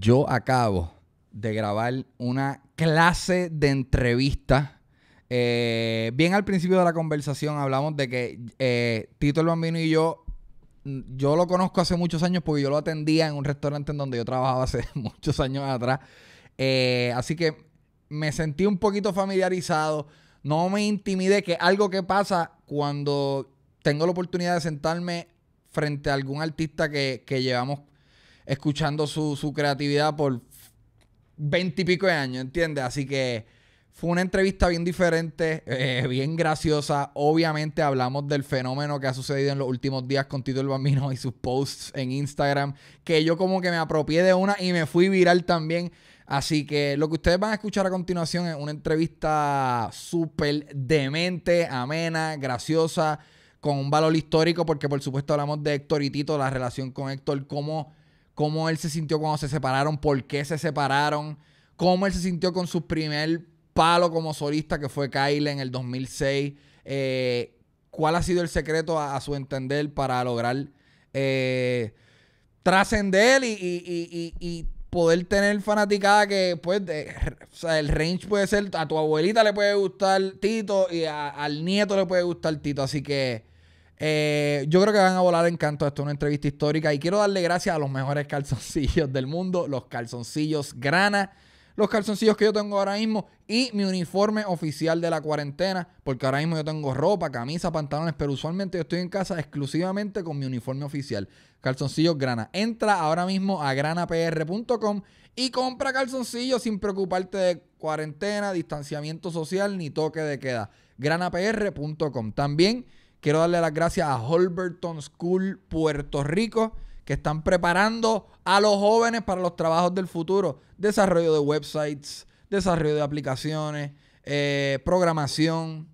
Yo acabo de grabar una clase de entrevista. Eh, bien al principio de la conversación hablamos de que eh, Tito el Bambino y yo, mm, yo lo conozco hace muchos años porque yo lo atendía en un restaurante en donde yo trabajaba hace muchos años atrás. Eh, así que me sentí un poquito familiarizado. No me intimidé, que algo que pasa cuando tengo la oportunidad de sentarme frente a algún artista que, que llevamos escuchando su, creatividad por pico de años, ¿entiendes? Así que fue una entrevista bien diferente, eh, bien graciosa. Obviamente hablamos del fenómeno que ha sucedido en los últimos días con Tito el Bambino y sus posts en Instagram, que yo como que me apropié de una y me fui viral también. Así que lo que ustedes van a escuchar a continuación es una entrevista súper demente, amena, graciosa, con un valor histórico, porque por supuesto hablamos de Héctor y Tito, la relación con Héctor, cómo cómo él se sintió cuando se separaron, por qué se separaron, cómo él se sintió con su primer palo como solista que fue Kyle en el 2006. Eh, ¿Cuál ha sido el secreto a, su entender para lograr eh, trascender y, poder tener fanaticada que, pues, de, el range puede ser, a tu abuelita le puede gustar Tito y al nieto le puede gustar Tito. Así que eh, yo creo que van a volar en encanto. Esto es una entrevista histórica. Y quiero darle gracias a los mejores calzoncillos del mundo, los calzoncillos grana, los calzoncillos que yo tengo ahora mismo y mi uniforme oficial de la cuarentena. Porque ahora mismo yo tengo ropa, camisa, pantalones, pero usualmente yo estoy en casa exclusivamente con mi uniforme oficial. Calzoncillos grana. Entra ahora mismo a granapr.com y compra calzoncillos sin preocuparte de cuarentena, distanciamiento social ni toque de queda. granapr.com. También. Quiero darle las gracias a Holberton School Puerto Rico, que están preparando a los jóvenes para los trabajos del futuro. Desarrollo de websites, desarrollo de aplicaciones, eh, programación,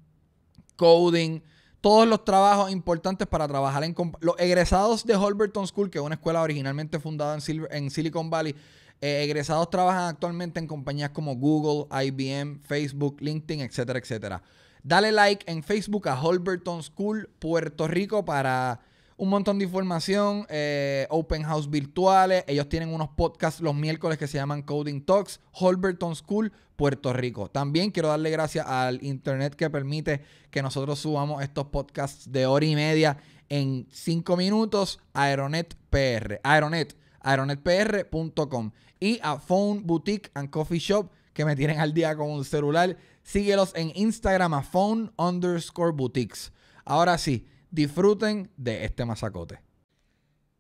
coding, todos los trabajos importantes para trabajar en... Los egresados de Holberton School, que es una escuela originalmente fundada en, Silicon Valley, eh, egresados trabajan actualmente en compañías como Google, IBM, Facebook, LinkedIn, etcétera, etcétera. Dale like en Facebook a Holberton School Puerto Rico para un montón de información, eh, open house virtuales. Ellos tienen unos podcasts los miércoles que se llaman Coding Talks, Holberton School, Puerto Rico. También quiero darle gracias al internet que permite que nosotros subamos estos podcasts de hora y media en cinco minutos. Aeronet PR, Aeronet, aeronetpr.com y a Phone Boutique and Coffee Shop que me tienen al día con un celular Síguelos en Instagram a phone underscore boutiques. Ahora sí, disfruten de este masacote.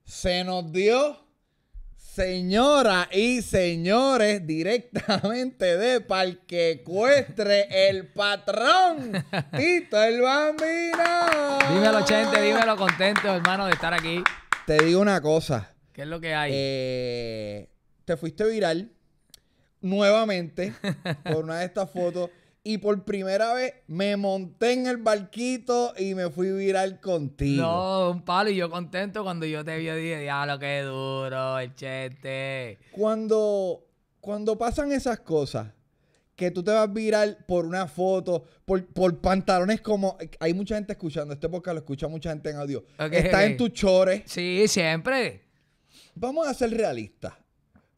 Se nos dio, señoras y señores, directamente de Parque Ecuestre, el patrón Tito el Bambino. Dímelo, gente, dímelo, contento, hermano, de estar aquí. Te digo una cosa. ¿Qué es lo que hay? Eh, te fuiste viral nuevamente por una de estas fotos y por primera vez me monté en el barquito y me fui viral contigo. No, un palo y yo contento cuando yo te vi, dije, diablo, qué duro, el chete. Cuando, cuando pasan esas cosas, que tú te vas viral por una foto, por, pantalones como... Hay mucha gente escuchando, este podcast lo escucha mucha gente en audio. Está en tus chores. Sí, siempre. Vamos a ser realistas.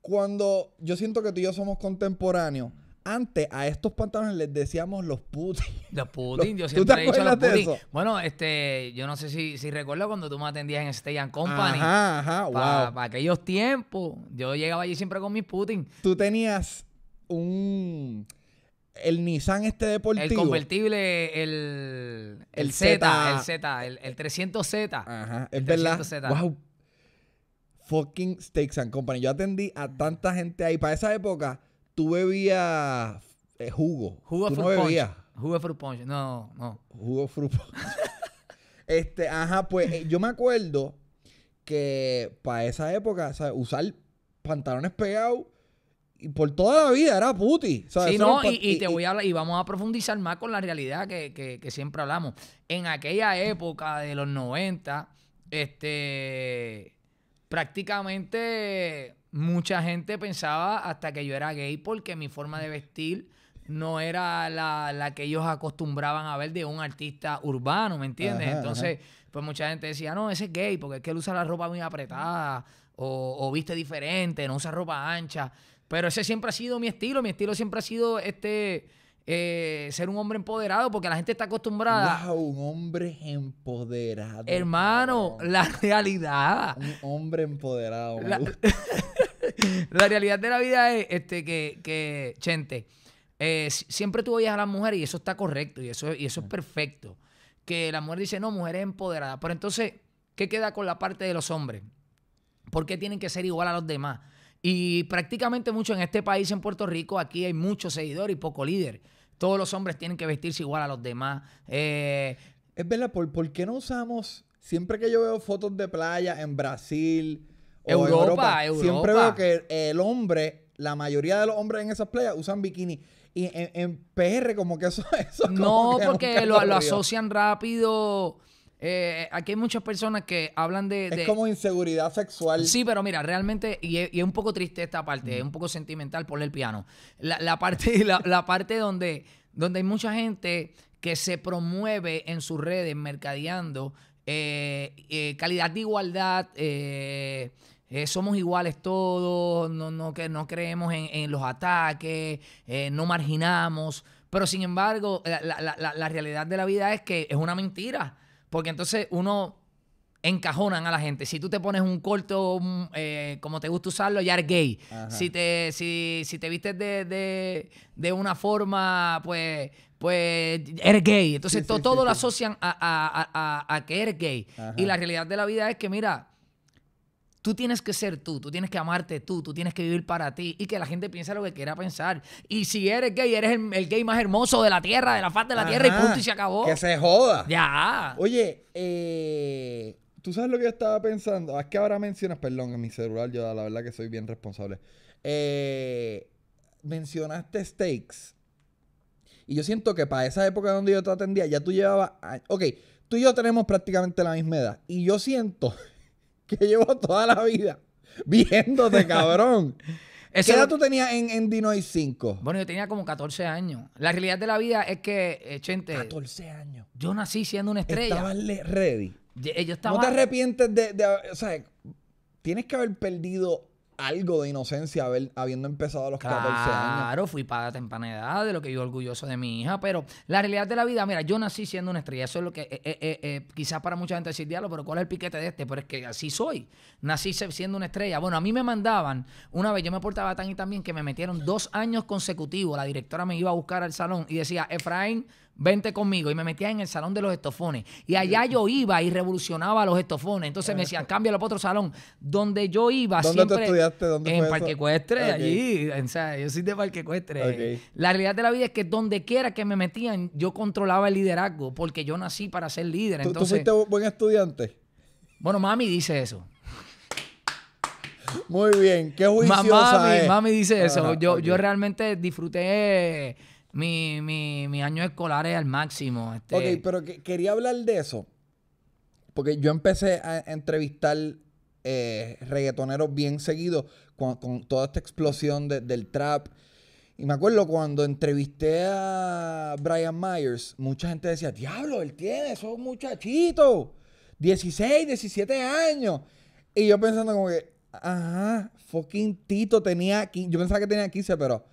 Cuando yo siento que tú y yo somos contemporáneos, antes a estos pantalones les decíamos los putin. Los putin, yo siempre he dicho los putin. Bueno, este, yo no sé si, si recuerdo cuando tú me atendías en Stay Company. Ajá, ajá, Para aquellos tiempos, yo llegaba allí siempre con mis putin. Tú tenías un el Nissan este deportivo. El convertible, el, el, Z, el Z, el, 300Z. Ajá, es verdad. Wow. Fucking Steaks and Company. Yo atendí a tanta gente ahí. Para esa época, tú bebías eh, jugo. Jugo tú no Jugo No, no. Jugo fruit punch. este, ajá, pues eh, yo me acuerdo que para esa época, usar pantalones pegados y por toda la vida era puti. Sí, no, y, te voy a hablar, y vamos a profundizar más con la realidad que, que siempre hablamos. En aquella época de los 90, este prácticamente Mucha gente pensaba hasta que yo era gay porque mi forma de vestir no era la, que ellos acostumbraban a ver de un artista urbano, ¿me entiendes? Entonces, pues mucha gente decía, no, ese es gay porque es que él usa la ropa muy apretada o, o viste diferente, no usa ropa ancha. Pero ese siempre ha sido mi estilo, mi estilo siempre ha sido este eh, ser un hombre empoderado, porque la gente está acostumbrada. a un hombre empoderado. Hermano, la realidad. Un hombre empoderado. La, realidad de la vida es este, que, que gente eh, siempre tú oyes a las mujeres y eso está correcto y eso, y eso es mm. perfecto. Que la mujer dice, no, mujer es empoderada. Pero entonces, ¿qué queda con la parte de los hombres? ¿Por qué tienen que ser igual a los demás? Y prácticamente mucho en este país, en Puerto Rico, aquí hay muchos seguidores y poco líder todos los hombres tienen que vestirse igual a los demás. Eh, es verdad, ¿por, ¿por qué no usamos, siempre que yo veo fotos de playa en Brasil, o Europa, Europa, siempre veo que el hombre, la mayoría de los hombres en esas playas usan bikini. Y en, PR como que eso... eso no, porque lo, lo, asocian rápido eh, eh, aquí hay muchas personas que hablan de, Es como inseguridad sexual. Sí, pero mira, realmente, y, es un poco triste esta parte, es un poco sentimental por el piano. La, parte, la, parte donde, donde hay mucha gente que se promueve en sus redes mercadeando eh, calidad de igualdad. somos iguales todos, no, que no creemos en, los ataques, no marginamos, pero sin embargo la, realidad de la vida es que es una mentira. Porque entonces uno encajonan a la gente. Si tú te pones un corto, eh, como te gusta usarlo, ya eres gay. Si te, si, te vistes de, una forma, pues, pues eres gay. Entonces todo lo asocian a, que eres gay. Y la realidad de la vida es que, mira, Tú tienes que ser tú, tú tienes que amarte tú, tú tienes que vivir para ti y que la gente piense lo que quiera pensar. Y si eres gay, eres el, gay más hermoso de la tierra, de la faz de la tierra y punto y se acabó. Que se joda. Ya. Oye, eh, tú sabes lo que yo estaba pensando. Ah, es que ahora mencionas, perdón, en mi celular, yo la verdad que soy bien responsable. Eh, mencionaste steaks. Y yo siento que para esa época donde yo te atendía, ya tú llevabas. Ok, tú y yo tenemos prácticamente la misma edad. Y yo siento. que llevo toda la vida viéndote, cabrón. ¿Qué edad tú tenías en, en y 5? Bueno, yo tenía como 14 años. La realidad de la vida es que, eh, Chente... 14 años. Yo nací siendo una estrella. Estabas ready. Eh, yo, estaba... No te arrepientes de, de. O sea, tienes que haber perdido algo de inocencia habiendo empezado a los 14 años. Claro, fui para temprana edad, de lo que yo orgulloso de mi hija, pero la realidad de la vida, mira, yo nací siendo una estrella, eso es lo que eh, eh, eh, quizás para mucha gente decir diablo, pero ¿cuál es el piquete de este? Pero es que así soy, nací siendo una estrella. Bueno, a mí me mandaban, una vez yo me portaba tan y tan bien que me metieron dos años consecutivos, la directora me iba a buscar al salón y decía, Efraín, vente conmigo. Y me metía en el salón de los estofones. Y allá yo iba y revolucionaba los estofones. Entonces me decían, cámbialo para otro salón. Donde yo iba ¿Dónde siempre. estudiaste? en Parque allí. yo soy de Parque Ecuestre. La realidad de la vida es que donde quiera que me metían, yo controlaba el liderazgo, porque yo nací para ser líder. Entonces, ¿tú fuiste buen estudiante? Bueno, mami dice eso. Muy bien, qué juiciosa es. mami dice eso. yo, yo realmente disfruté mi, año escolar es al máximo. Este. Ok, pero quería hablar de eso. Porque yo empecé a entrevistar eh, reggaetoneros bien seguido con, toda esta explosión del trap. Y me acuerdo cuando entrevisté a Brian Myers, mucha gente decía, diablo, él tiene, esos muchachitos, 16, 17 años. Y yo pensando como que, ajá, fucking Tito tenía, 15, yo pensaba que tenía 15, pero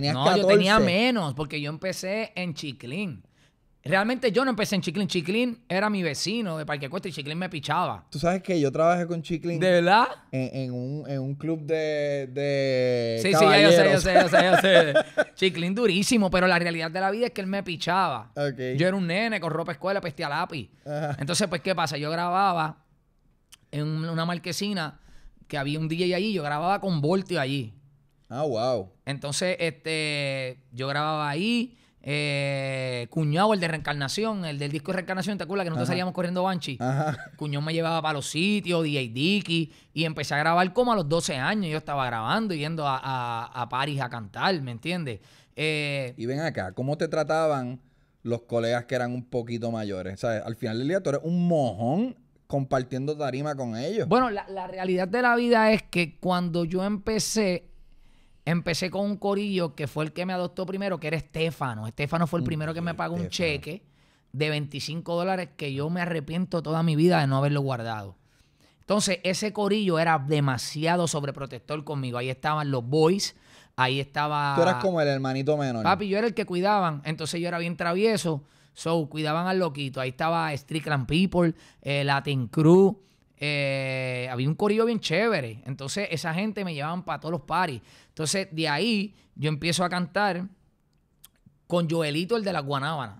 no, yo tenía menos, porque yo empecé en Chiclín. Realmente yo no empecé en Chiclín. Chiclín era mi vecino de Parque Cuesta y Chiclín me pichaba. Tú sabes que yo trabajé con Chiclín. ¿De verdad? En, un, club de. de sí, sí, ya yo sé, yo sé, Chiclín durísimo, pero la realidad de la vida es que él me pichaba. Yo era un nene con ropa escuela, peste lápiz. Entonces, pues, ¿qué pasa? Yo grababa en una marquesina que había un DJ allí, yo grababa con Voltio allí. Ah, wow. Entonces, este, yo grababa ahí. Eh, Cuñado, el de Reencarnación, el del disco de Reencarnación, ¿te acuerdas que nosotros salíamos corriendo Banshee? Cuñado me llevaba para los sitios, DJ Dicky, y empecé a grabar como a los 12 años. Yo estaba grabando, y yendo a, a, París a cantar, ¿me entiendes? Eh, y ven acá, ¿cómo te trataban los colegas que eran un poquito mayores? ¿Sabes? Al final del día tú eres un mojón compartiendo tarima con ellos. Bueno, la, la realidad de la vida es que cuando yo empecé, Empecé con un corillo que fue el que me adoptó primero, que era Estefano. Estefano fue el primero que me pagó un cheque de 25 dólares que yo me arrepiento toda mi vida de no haberlo guardado. Entonces, ese corillo era demasiado sobreprotector conmigo. Ahí estaban los boys, ahí estaba... Tú eras como el hermanito menor. Papi, yo era el que cuidaban, entonces yo era bien travieso. So, cuidaban al loquito. Ahí estaba Clan People, eh, Latin Crew, eh, había un corillo bien chévere. Entonces, esa gente me llevaban para todos los paris. Entonces, de ahí yo empiezo a cantar con Joelito, el de la Guanábana.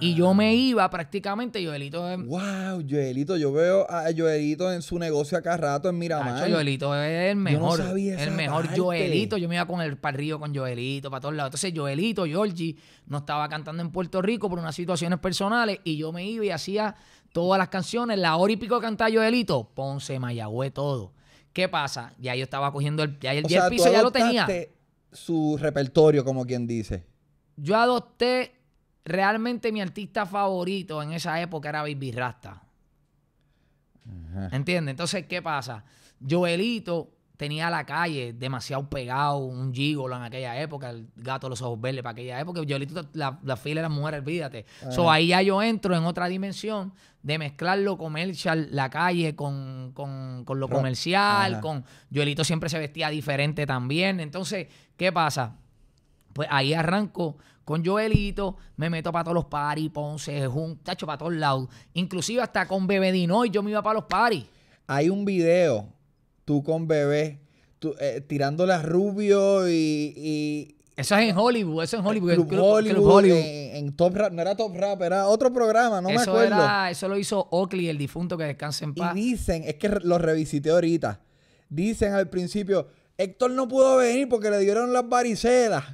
Y yo me iba prácticamente, Joelito. wow, Joelito, yo veo a Joelito en su negocio acá rato en Miramar. Joelito es el mejor. el mejor Joelito. Yo me iba con el parrillo con Joelito para todos lados. Entonces, Joelito, Georgie, no estaba cantando en Puerto Rico por unas situaciones personales y yo me iba y hacía todas las canciones, la hora y pico cantar Joelito, Ponce, Mayagüe, todo. ¿Qué pasa? Ya yo estaba cogiendo el, ya el, piso, ya lo tenía. Su repertorio, como quien dice. Yo adopté realmente mi artista favorito en esa época era Baby Rasta. Ajá. ¿Entiendes? Entonces, ¿qué pasa? Joelito tenía la calle demasiado pegado, un gigolo en aquella época, el gato los ojos verdes para aquella época. Yo la, la fila de las mujeres, olvídate. ahí ya yo entro en otra dimensión de mezclar lo comercial, la calle, con, lo comercial, con... Joelito siempre se vestía diferente también. Entonces, ¿qué pasa? Pues ahí arranco con Joelito, me meto para todos los paris, Ponce, un tacho para todos lados. Inclusive hasta con Bebedino y yo me iba para los paris. Hay un video tú con Bebé, eh, tirándole a Rubio y, eso es en Hollywood, eso es en Hollywood. no era Top Rap, era otro programa, no me acuerdo. eso lo hizo Oakley, el difunto que descanse en paz. Y dicen, es que lo revisité ahorita, dicen al principio, Héctor no pudo venir porque le dieron las varicelas.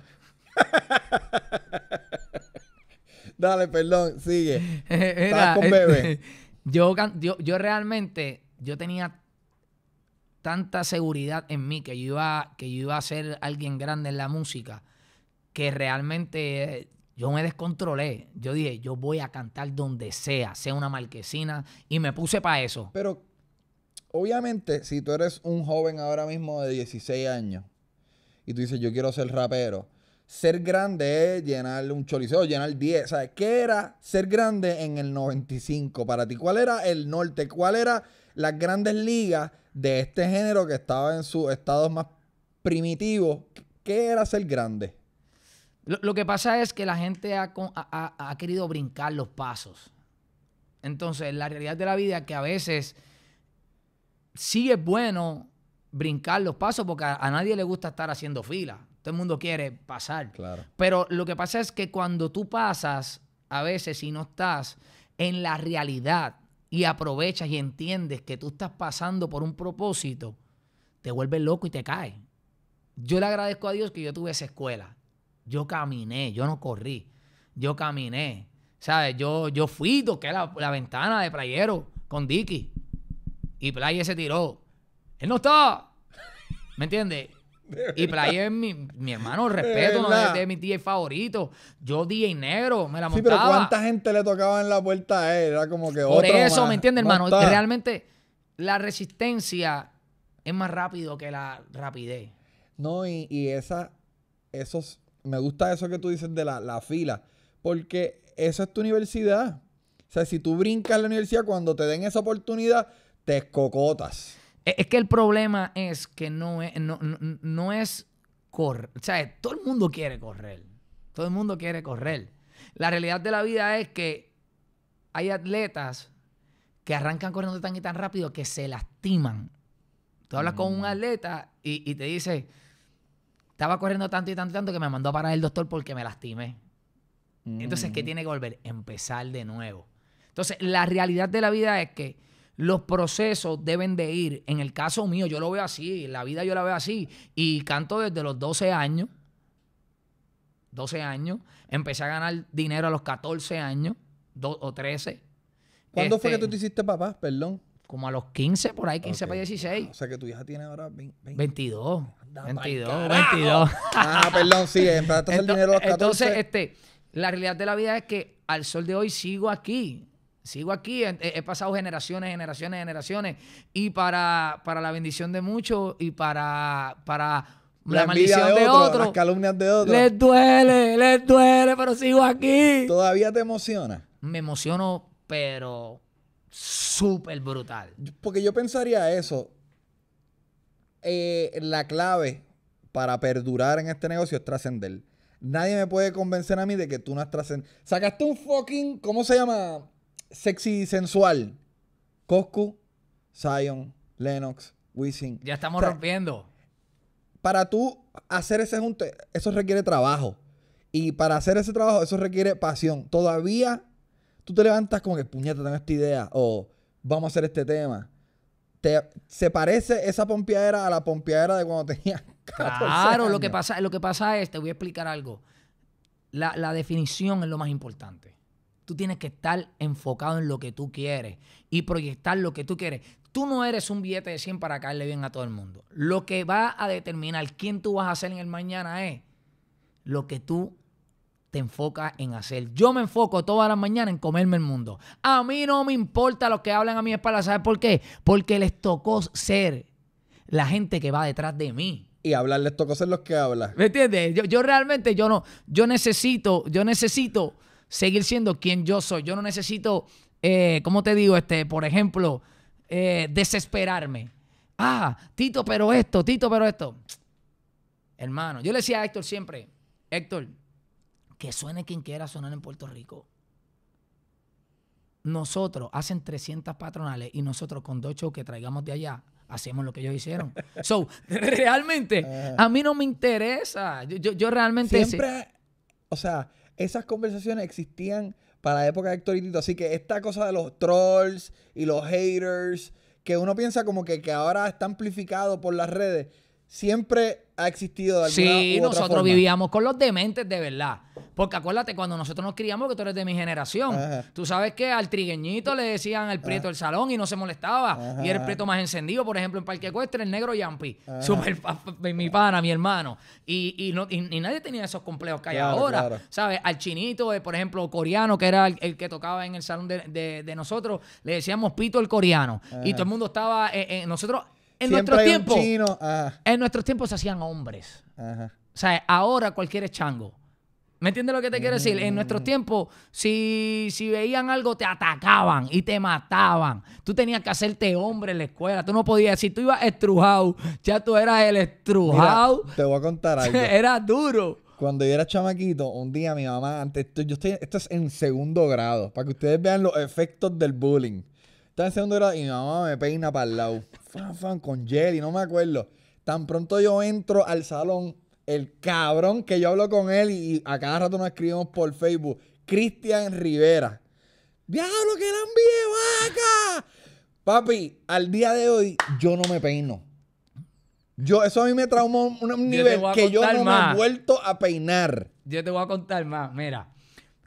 Dale, perdón, sigue. Estás con bebé. yo, yo realmente, yo tenía tanta seguridad en mí que yo iba, que iba a ser alguien grande en la música, que realmente eh, yo me descontrolé. Yo dije, yo voy a cantar donde sea, sea una marquesina, y me puse para eso. Pero, obviamente, si tú eres un joven ahora mismo de 16 años y tú dices, yo quiero ser rapero, ser grande es llenar un choliseo, llenar 10. ¿Sabes qué era ser grande en el 95 para ti? ¿Cuál era el norte? ¿Cuál era las grandes ligas de este género que estaba en sus estados más primitivos, ¿qué era ser grande? Lo, que pasa es que la gente ha, querido brincar los pasos. Entonces, la realidad de la vida es que a veces sí es bueno brincar los pasos porque a, nadie le gusta estar haciendo fila. Todo el mundo quiere pasar. Claro. Pero lo que pasa es que cuando tú pasas, a veces si no estás en la realidad y aprovechas y entiendes que tú estás pasando por un propósito, te vuelves loco y te caes. Yo le agradezco a Dios que yo tuve esa escuela. Yo caminé, yo no corrí, yo caminé. ¿Sabes? Yo, yo fui, toqué la, la ventana de playero con Dicky. Y Playa se tiró. Él no está. ¿Me entiendes? Y Play es mi, hermano, respeto, es de, de, mis DJ favorito. Yo DJ negro, me la montaba. Sí, pero ¿cuánta gente le tocaba en la puerta a él? Era como que Por eso, ¿me entiendes, hermano? Realmente la resistencia es más rápido que la rapidez. No, y, esa, esos, me gusta eso que tú dices de la, fila, porque eso es tu universidad. O sea, si tú brincas la universidad, cuando te den esa oportunidad, te escocotas. Eh, es que el problema es que no es, no, es correr. O sea, todo el mundo quiere correr. Todo el mundo quiere correr. La realidad de la vida es que hay atletas que arrancan corriendo tan y tan rápido que se lastiman. Tú hablas con un mm. atleta y, te dice, estaba corriendo tanto y tanto y tanto que me mandó a parar el doctor porque me lastimé. Entonces, ¿qué mm. tiene que volver? Empezar de nuevo. Entonces, la realidad de la vida es que los procesos deben de ir. En el caso mío, yo lo veo así, la vida yo la veo así. Y canto desde los 12 años. 12 años. Empecé a ganar dinero a los 14 años, o 13. ¿Cuándo fue que este, tú te hiciste papá? Perdón. Como a los 15, por ahí, 15 para 16. O sea que tu hija tiene ahora 22. 22, 22. ah, perdón, sí, empezaste a hacer dinero a los 14. Entonces, este, la realidad de la vida es que al sol de hoy sigo aquí sigo aquí, he, pasado generaciones, generaciones, generaciones, y para, la bendición de muchos y para, para la, maldición de, otros. las calumnias de otros. Les duele, les duele, pero sigo aquí. ¿Todavía te emociona? Me emociono, pero súper brutal. Porque yo pensaría eso. Eh, la clave para perdurar en este negocio es trascender. Nadie me puede convencer a mí de que tú no has trascendido. Sacaste un fucking, ¿cómo se llama? sexy sensual. Coscu, Zion, Lennox, Wisin. Ya estamos rompiendo. Para tú hacer ese junto, eso requiere trabajo. Y para hacer ese trabajo, eso requiere pasión. Todavía tú te levantas como que, puñeta, tengo esta idea. O vamos a hacer este tema. se parece esa pompeadera a la pompeadera de cuando tenía 14 Claro, Lo, que pasa, lo que pasa es, te voy a explicar algo. La, la definición es lo más importante. Tú tienes que estar enfocado en lo que tú quieres y proyectar lo que tú quieres. Tú no eres un billete de 100 para caerle bien a todo el mundo. Lo que va a determinar quién tú vas a ser en el mañana es lo que tú te enfocas en hacer. Yo me enfoco todas las mañanas en comerme el mundo. A mí no me importa lo que hablan a mi espalda. ¿Sabes por qué? Porque les tocó ser la gente que va detrás de mí. Y hablar les tocó ser los que hablan. ¿Me entiendes? Yo, realmente yo no, yo necesito, yo necesito seguir siendo quien yo soy. Yo no necesito, eh, ¿cómo te digo? Este, por ejemplo, eh, desesperarme. Ah, Tito, pero esto, Tito, pero esto. Hermano, yo le decía a Héctor siempre, Héctor, que suene quien quiera sonar en Puerto Rico. Nosotros hacen 300 patronales y nosotros con dos shows que traigamos de allá hacemos lo que ellos hicieron. So, realmente, ah. a mí no me interesa. Yo, realmente... Siempre, o sea, esas conversaciones existían para la época de Héctor Así que esta cosa de los trolls y los haters, que uno piensa como que, que ahora está amplificado por las redes, siempre ha existido de Sí, nosotros vivíamos con los dementes de verdad. Porque acuérdate, cuando nosotros nos criamos, que tú eres de mi generación, tú sabes que al trigueñito le decían el prieto ah. del salón y no se molestaba. Y era el prieto más encendido, por ejemplo, en Parque Ecuestre, el negro Yampi. Super, mi pana, mi hermano. Y, y, no, y, nadie tenía esos complejos que hay ahora. ¿Sabes? Al chinito, eh, por ejemplo, coreano, que era el, que tocaba en el salón de, de, nosotros, le decíamos Pito el coreano. Y todo el mundo estaba. Eh, eh, nosotros en tiempo. En nuestros tiempos se hacían hombres. O sea, ahora cualquier chango. ¿Me entiendes lo que te quiero decir? En mm. nuestros tiempos, si, si veían algo, te atacaban y te mataban. Tú tenías que hacerte hombre en la escuela. Tú no podías. Si tú ibas estrujado, ya tú eras el estrujado. te voy a contar algo. era duro. Cuando yo era chamaquito, un día mi mamá, antes, yo estoy, esto es en segundo grado, para que ustedes vean los efectos del bullying. Estaba en segundo y mi mamá me peina para el lado. Fan, fan, con jelly, no me acuerdo. Tan pronto yo entro al salón, el cabrón que yo hablo con él y, a cada rato nos escribimos por Facebook, Cristian Rivera. ¡Diablo, que eran bien Papi, al día de hoy yo no me peino. Yo, eso a mí me traumó un, nivel que yo no me he vuelto a peinar. Yo te voy a contar más. Mira,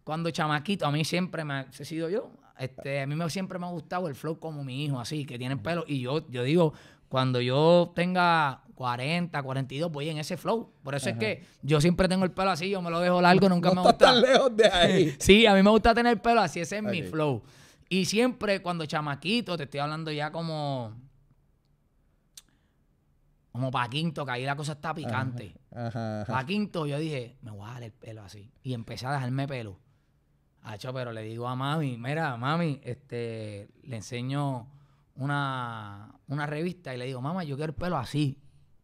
cuando chamaquito, a mí siempre me ha sido yo, este, a mí me, siempre me ha gustado el flow como mi hijo, así, que tiene el pelo. Y yo, yo digo, cuando yo tenga 40, 42, voy en ese flow. Por eso es que yo siempre tengo el pelo así, yo me lo dejo largo, nunca me gusta. tan lejos de ahí. sí, a mí me gusta tener el pelo así, ese es mi flow. Y siempre cuando chamaquito, te estoy hablando ya como. Como para quinto, que ahí la cosa está picante. Para quinto, yo dije, me voy a dejar el pelo así. Y empecé a dejarme pelo. Hacho, pero le digo a mami, mira, mami, este, le enseño una, una revista y le digo, mamá, yo quiero el pelo así.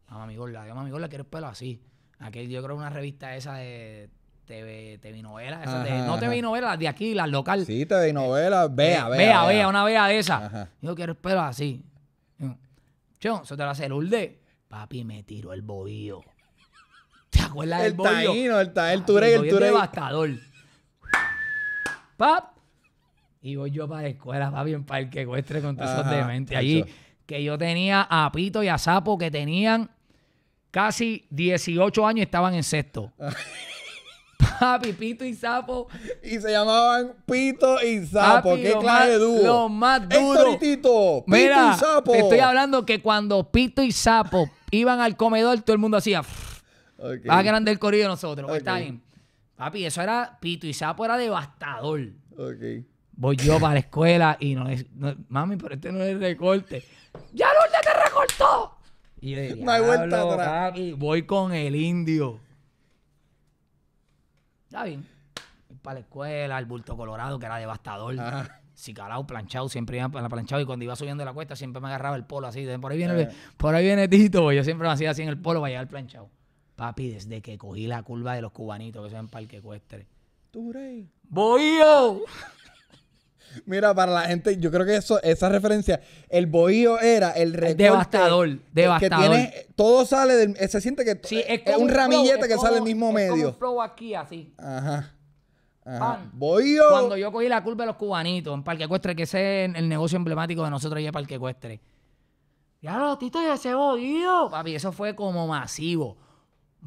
A mami gorda, yo mami gorda quiero el pelo así. Aquel, yo creo una revista esa de TV, TV novela, esa de, no TV novelas de aquí, la local. Sí, TV novelas, eh, eh, vea, vea, vea. Vea, una vea de esa. Yo quiero el pelo así. yo eso te la hace Papi me tiró el bohío. ¿Te acuerdas el del el taíno, el turek, el devastador. ¡pap! Y voy yo para la escuela, para el que cuestre con todos esos dementes. Allí que yo tenía a Pito y a Sapo que tenían casi 18 años y estaban en sexto. Papi, Pito y Sapo. Y se llamaban Pito y Sapo. Qué clase de dúo. más duro Pito y Sapo. Te estoy hablando que cuando Pito y Sapo iban al comedor, todo el mundo hacía. Okay. Más ah, grande el corrido nosotros. Pues, está bien. Papi, eso era pito y sapo, era devastador. Ok. Voy yo para la escuela y no es. mami, pero este no es recorte. ¡Ya Lourdes te recortó! Y yo No hay vuelta atrás". voy con el indio. Está bien. Voy para la escuela, el bulto colorado, que era devastador. Ajá. planchado, siempre iba para la planchado. Y cuando iba subiendo la cuesta, siempre me agarraba el polo así. Por ahí viene, eh. por ahí viene Tito. Pues yo siempre me hacía así en el polo para llegar planchado. Papi, desde que cogí la curva de los cubanitos, que se en Parque Ecuestre. rey! ¡Bohío! Mira, para la gente, yo creo que eso, esa referencia, el bohío era el recorte. Devastador, devastador. Que tiene, todo sale del, se siente que es, un ramillete que sale del mismo medio. Como flow aquí, así. Ajá. Bohío. Cuando yo cogí la curva de los cubanitos en Parque Ecuestre, que ese es el negocio emblemático de nosotros allá en Parque Ecuestre. Ya lo, Tito, de ese bohío. Papi, eso fue como masivo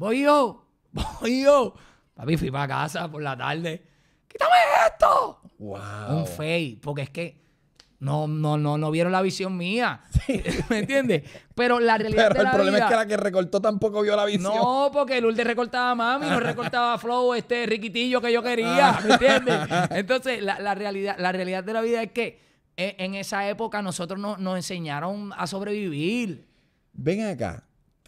voy yo, voy yo. Papi, fui para casa por la tarde. ¡Quítame esto! Wow. Un fake, porque es que no, no, no, no vieron la visión mía. ¿Me entiendes? Pero la realidad de la el problema es que la que recortó tampoco vio la visión. No, porque Lourdes recortaba a mami, no recortaba a Flow, este riquitillo que yo quería. Ah. ¿Me entiendes? Entonces, la, realidad, la realidad de la vida es que e, en, esa época nosotros nos enseñaron a sobrevivir. Ven acá.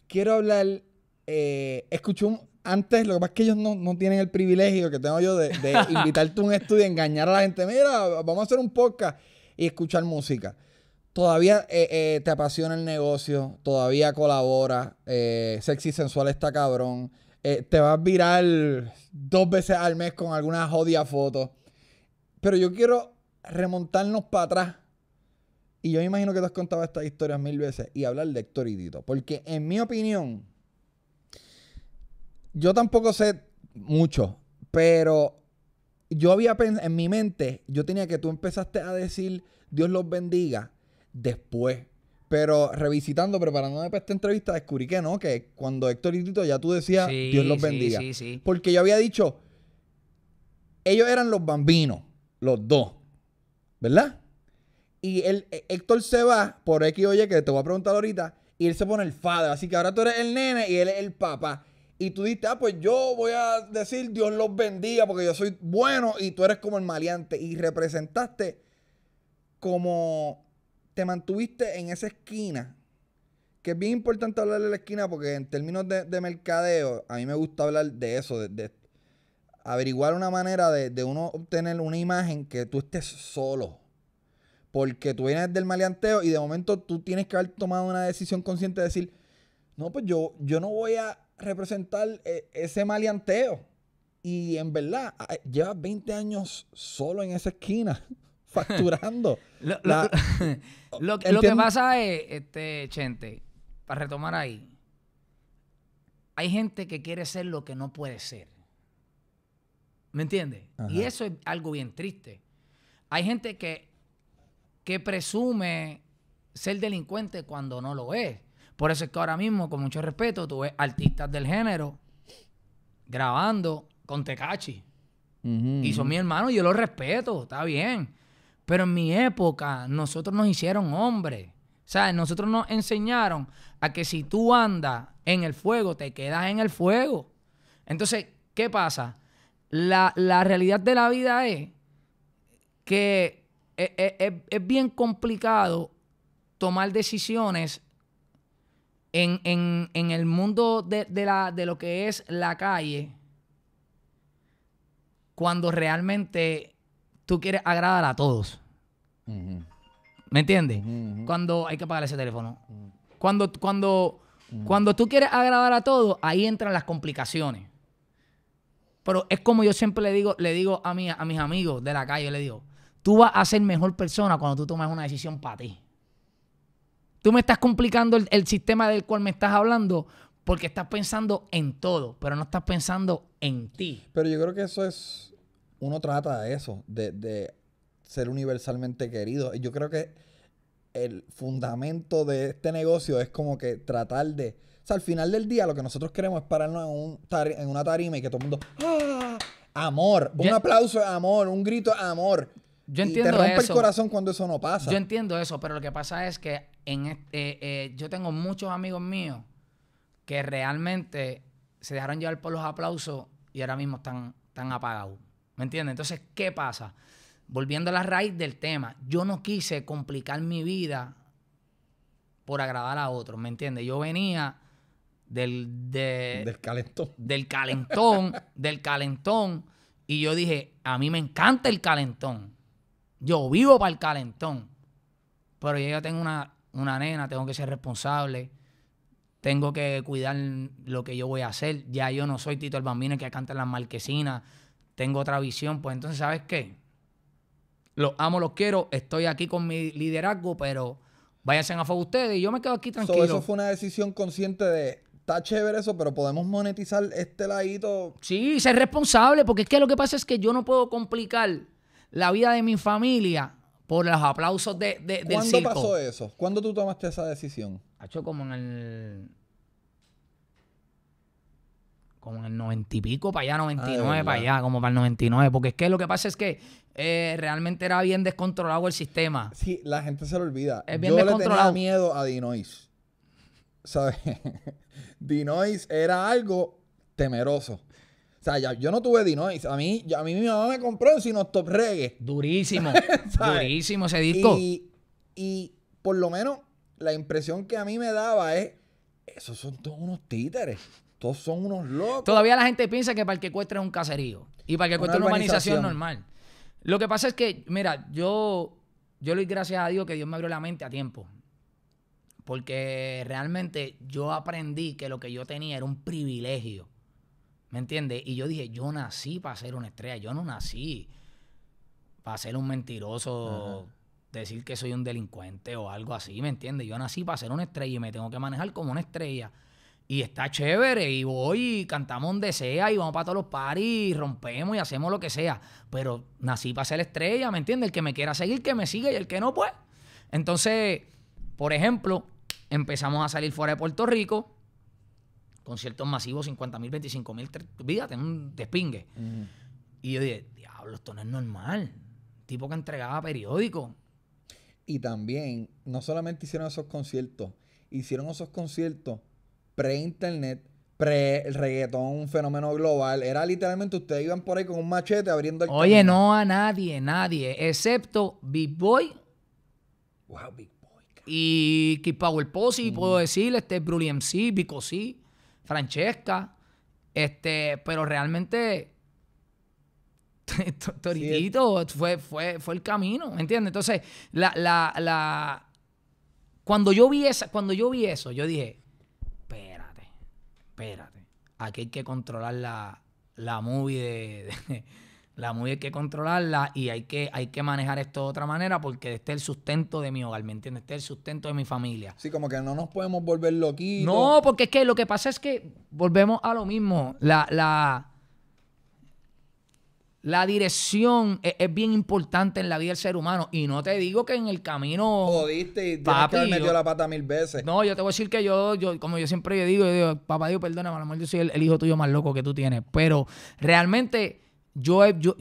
Quiero hablar eh, escuchó antes, lo que pasa es que ellos no, tienen el privilegio que tengo yo de, invitarte a un estudio, engañar a la gente, mira, vamos a hacer un podcast y escuchar música. Todavía eh, eh, te apasiona el negocio, todavía colabora, sexy sensual está cabrón, te vas a viral dos veces al mes con alguna jodida foto. Pero yo quiero remontarnos para atrás. Y yo me imagino que te has contado estas historias mil veces y hablar de Héctor y Porque en mi opinión, yo tampoco sé mucho, pero yo había pensado, en mi mente, yo tenía que tú empezaste a decir Dios los bendiga después. Pero revisitando, preparándome para esta entrevista, descubrí que no, que cuando Héctor y Tito ya tú decías Dios los bendiga. Porque yo había dicho, ellos eran los bambinos, los dos, ¿verdad? Y el, e-, Héctor se va por X, oye, que te voy a preguntar ahorita, y él se pone el padre, Así que ahora tú eres el nene y él es el papá y tú diste, ah, pues yo voy a decir Dios los bendiga porque yo soy bueno y tú eres como el maleante. Y representaste como te mantuviste en esa esquina. Que es bien importante hablar de la esquina porque en términos de, mercadeo, a mí me gusta hablar de eso, de, averiguar una manera de, uno obtener una imagen que tú estés solo. Porque tú vienes del maleanteo y de momento tú tienes que haber tomado una decisión consciente de decir, no, pues yo, yo no voy a representar eh, ese maleanteo. Y en verdad, lleva 20 años solo en esa esquina, facturando. lo, que pasa es, este, Chente, para retomar ahí, hay gente que quiere ser lo que no puede ser. ¿Me entiendes? Y eso es algo bien triste. Hay gente que, que presume ser delincuente cuando no lo es. Por eso es que ahora mismo, con mucho respeto, tú ves artistas del género grabando con Tecachi. y son mi hermano, yo lo respeto, está bien. Pero en mi época, nosotros nos hicieron hombres. O sea, nosotros nos enseñaron a que si tú andas en el fuego, te quedas en el fuego. Entonces, ¿qué pasa? La, realidad de la vida es que eh, eh, es bien complicado tomar decisiones en, el mundo de, de, lo que es la calle, cuando realmente tú quieres agradar a todos. ¿Me entiendes? Cuando hay que pagar ese teléfono. Cuando, cuando, cuando tú quieres agradar a todos, ahí entran las complicaciones. Pero es como yo siempre le digo, le digo a, mí, a mis amigos de la calle, le digo, tú vas a ser mejor persona cuando tú tomas una decisión para ti. Tú me estás complicando el, sistema del cual me estás hablando porque estás pensando en todo, pero no estás pensando en ti. Pero yo creo que eso es, uno trata de eso, de, ser universalmente querido. Yo creo que el fundamento de este negocio es como que tratar de... O sea, al final del día lo que nosotros queremos es pararnos en, un en una tarima y que todo el mundo... ¡Ah! Amor, un aplauso aplauso amor, un grito amor. Yo entiendo te rompe el corazón cuando eso no pasa. Yo entiendo eso, pero lo que pasa es que en e, eh, eh, yo tengo muchos amigos míos que realmente se dejaron llevar por los aplausos y ahora mismo están, apagados. ¿Me entiendes? Entonces, ¿qué pasa? Volviendo a la raíz del tema, yo no quise complicar mi vida por agradar a otros, ¿me entiendes? Yo venía del, del calentón. Del calentón, del calentón. Y yo dije, a mí me encanta el calentón. Yo vivo para el calentón. Pero yo ya tengo una, nena, tengo que ser responsable. Tengo que cuidar lo que yo voy a hacer. Ya yo no soy Tito el Bambino que canta en las marquesinas. Tengo otra visión. Pues entonces, ¿sabes qué? Los amo, los quiero. Estoy aquí con mi liderazgo, pero váyanse a favor ustedes y yo me quedo aquí tranquilo. eso fue una decisión consciente de está chévere eso, pero podemos monetizar este ladito. Sí, ser responsable, porque es que lo que pasa es que yo no puedo complicar la vida de mi familia por los aplausos de, de del ¿Cuándo pasó eso? ¿Cuándo tú tomaste esa decisión? hecho como en el... Como en el noventa y pico, para allá, 99, ah, para allá, como para el 99. Porque es que lo que pasa es que eh, realmente era bien descontrolado el sistema. Sí, la gente se lo olvida. Es bien Yo le tenía miedo a Dinois. ¿Sabes? Dinois era algo temeroso. O sea, yo no tuve dino. A mí, a mí mi mamá me compró en Sinostop Reggae. Durísimo. durísimo ese disco. Y, por lo menos la impresión que a mí me daba es, esos son todos unos títeres. Todos son unos locos. Todavía la gente piensa que que Cuestre es un caserío y Parque que es una urbanización normal. Lo que pasa es que, mira, yo, yo le doy gracias a Dios que Dios me abrió la mente a tiempo. Porque realmente yo aprendí que lo que yo tenía era un privilegio. ¿Me entiendes? Y yo dije, yo nací para ser una estrella, yo no nací para ser un mentiroso, decir que soy un delincuente o algo así, ¿me entiendes? Yo nací para ser una estrella y me tengo que manejar como una estrella. Y está chévere, y voy y cantamos donde sea, y vamos para todos los paris, y rompemos y hacemos lo que sea. Pero nací para ser estrella, ¿me entiendes? El que me quiera seguir, que me siga, y el que no, pues. Entonces, por ejemplo, empezamos a salir fuera de Puerto Rico conciertos masivos, 50.000, mil, 25 mil, fíjate, un despingue. Y yo dije, diablo, esto no es normal. Tipo que entregaba periódico. Y también, no solamente hicieron esos conciertos, hicieron esos conciertos pre-internet, pre-reggaetón, un fenómeno global. Era literalmente, ustedes iban por ahí con un machete abriendo el Oye, no a nadie, nadie, excepto Big Boy. Wow, Big Boy. Y Kid Power Posse, puedo decirle este Brulie MC, pico C. Francesca. Este, pero realmente Toritito fue, fue, fue el camino, ¿me entiendes? Entonces, la, la, la, cuando yo vi esa, cuando yo vi eso, yo dije, espérate, espérate, aquí hay que controlar la, la movie de la mujer hay que controlarla y hay que, hay que manejar esto de otra manera porque este el sustento de mi hogar, ¿me entiendes? Este el sustento de mi familia. Sí, como que no nos podemos volver loquitos. No, porque es que lo que pasa es que volvemos a lo mismo. La, la, dirección es, bien importante en la vida del ser humano. Y no te digo que en el camino. Jodiste y te metió la pata mil veces. No, yo te voy a decir que yo, yo como yo siempre digo, yo digo, papá Dios, perdóname, a lo mejor yo soy el hijo tuyo más loco que tú tienes. Pero realmente yo,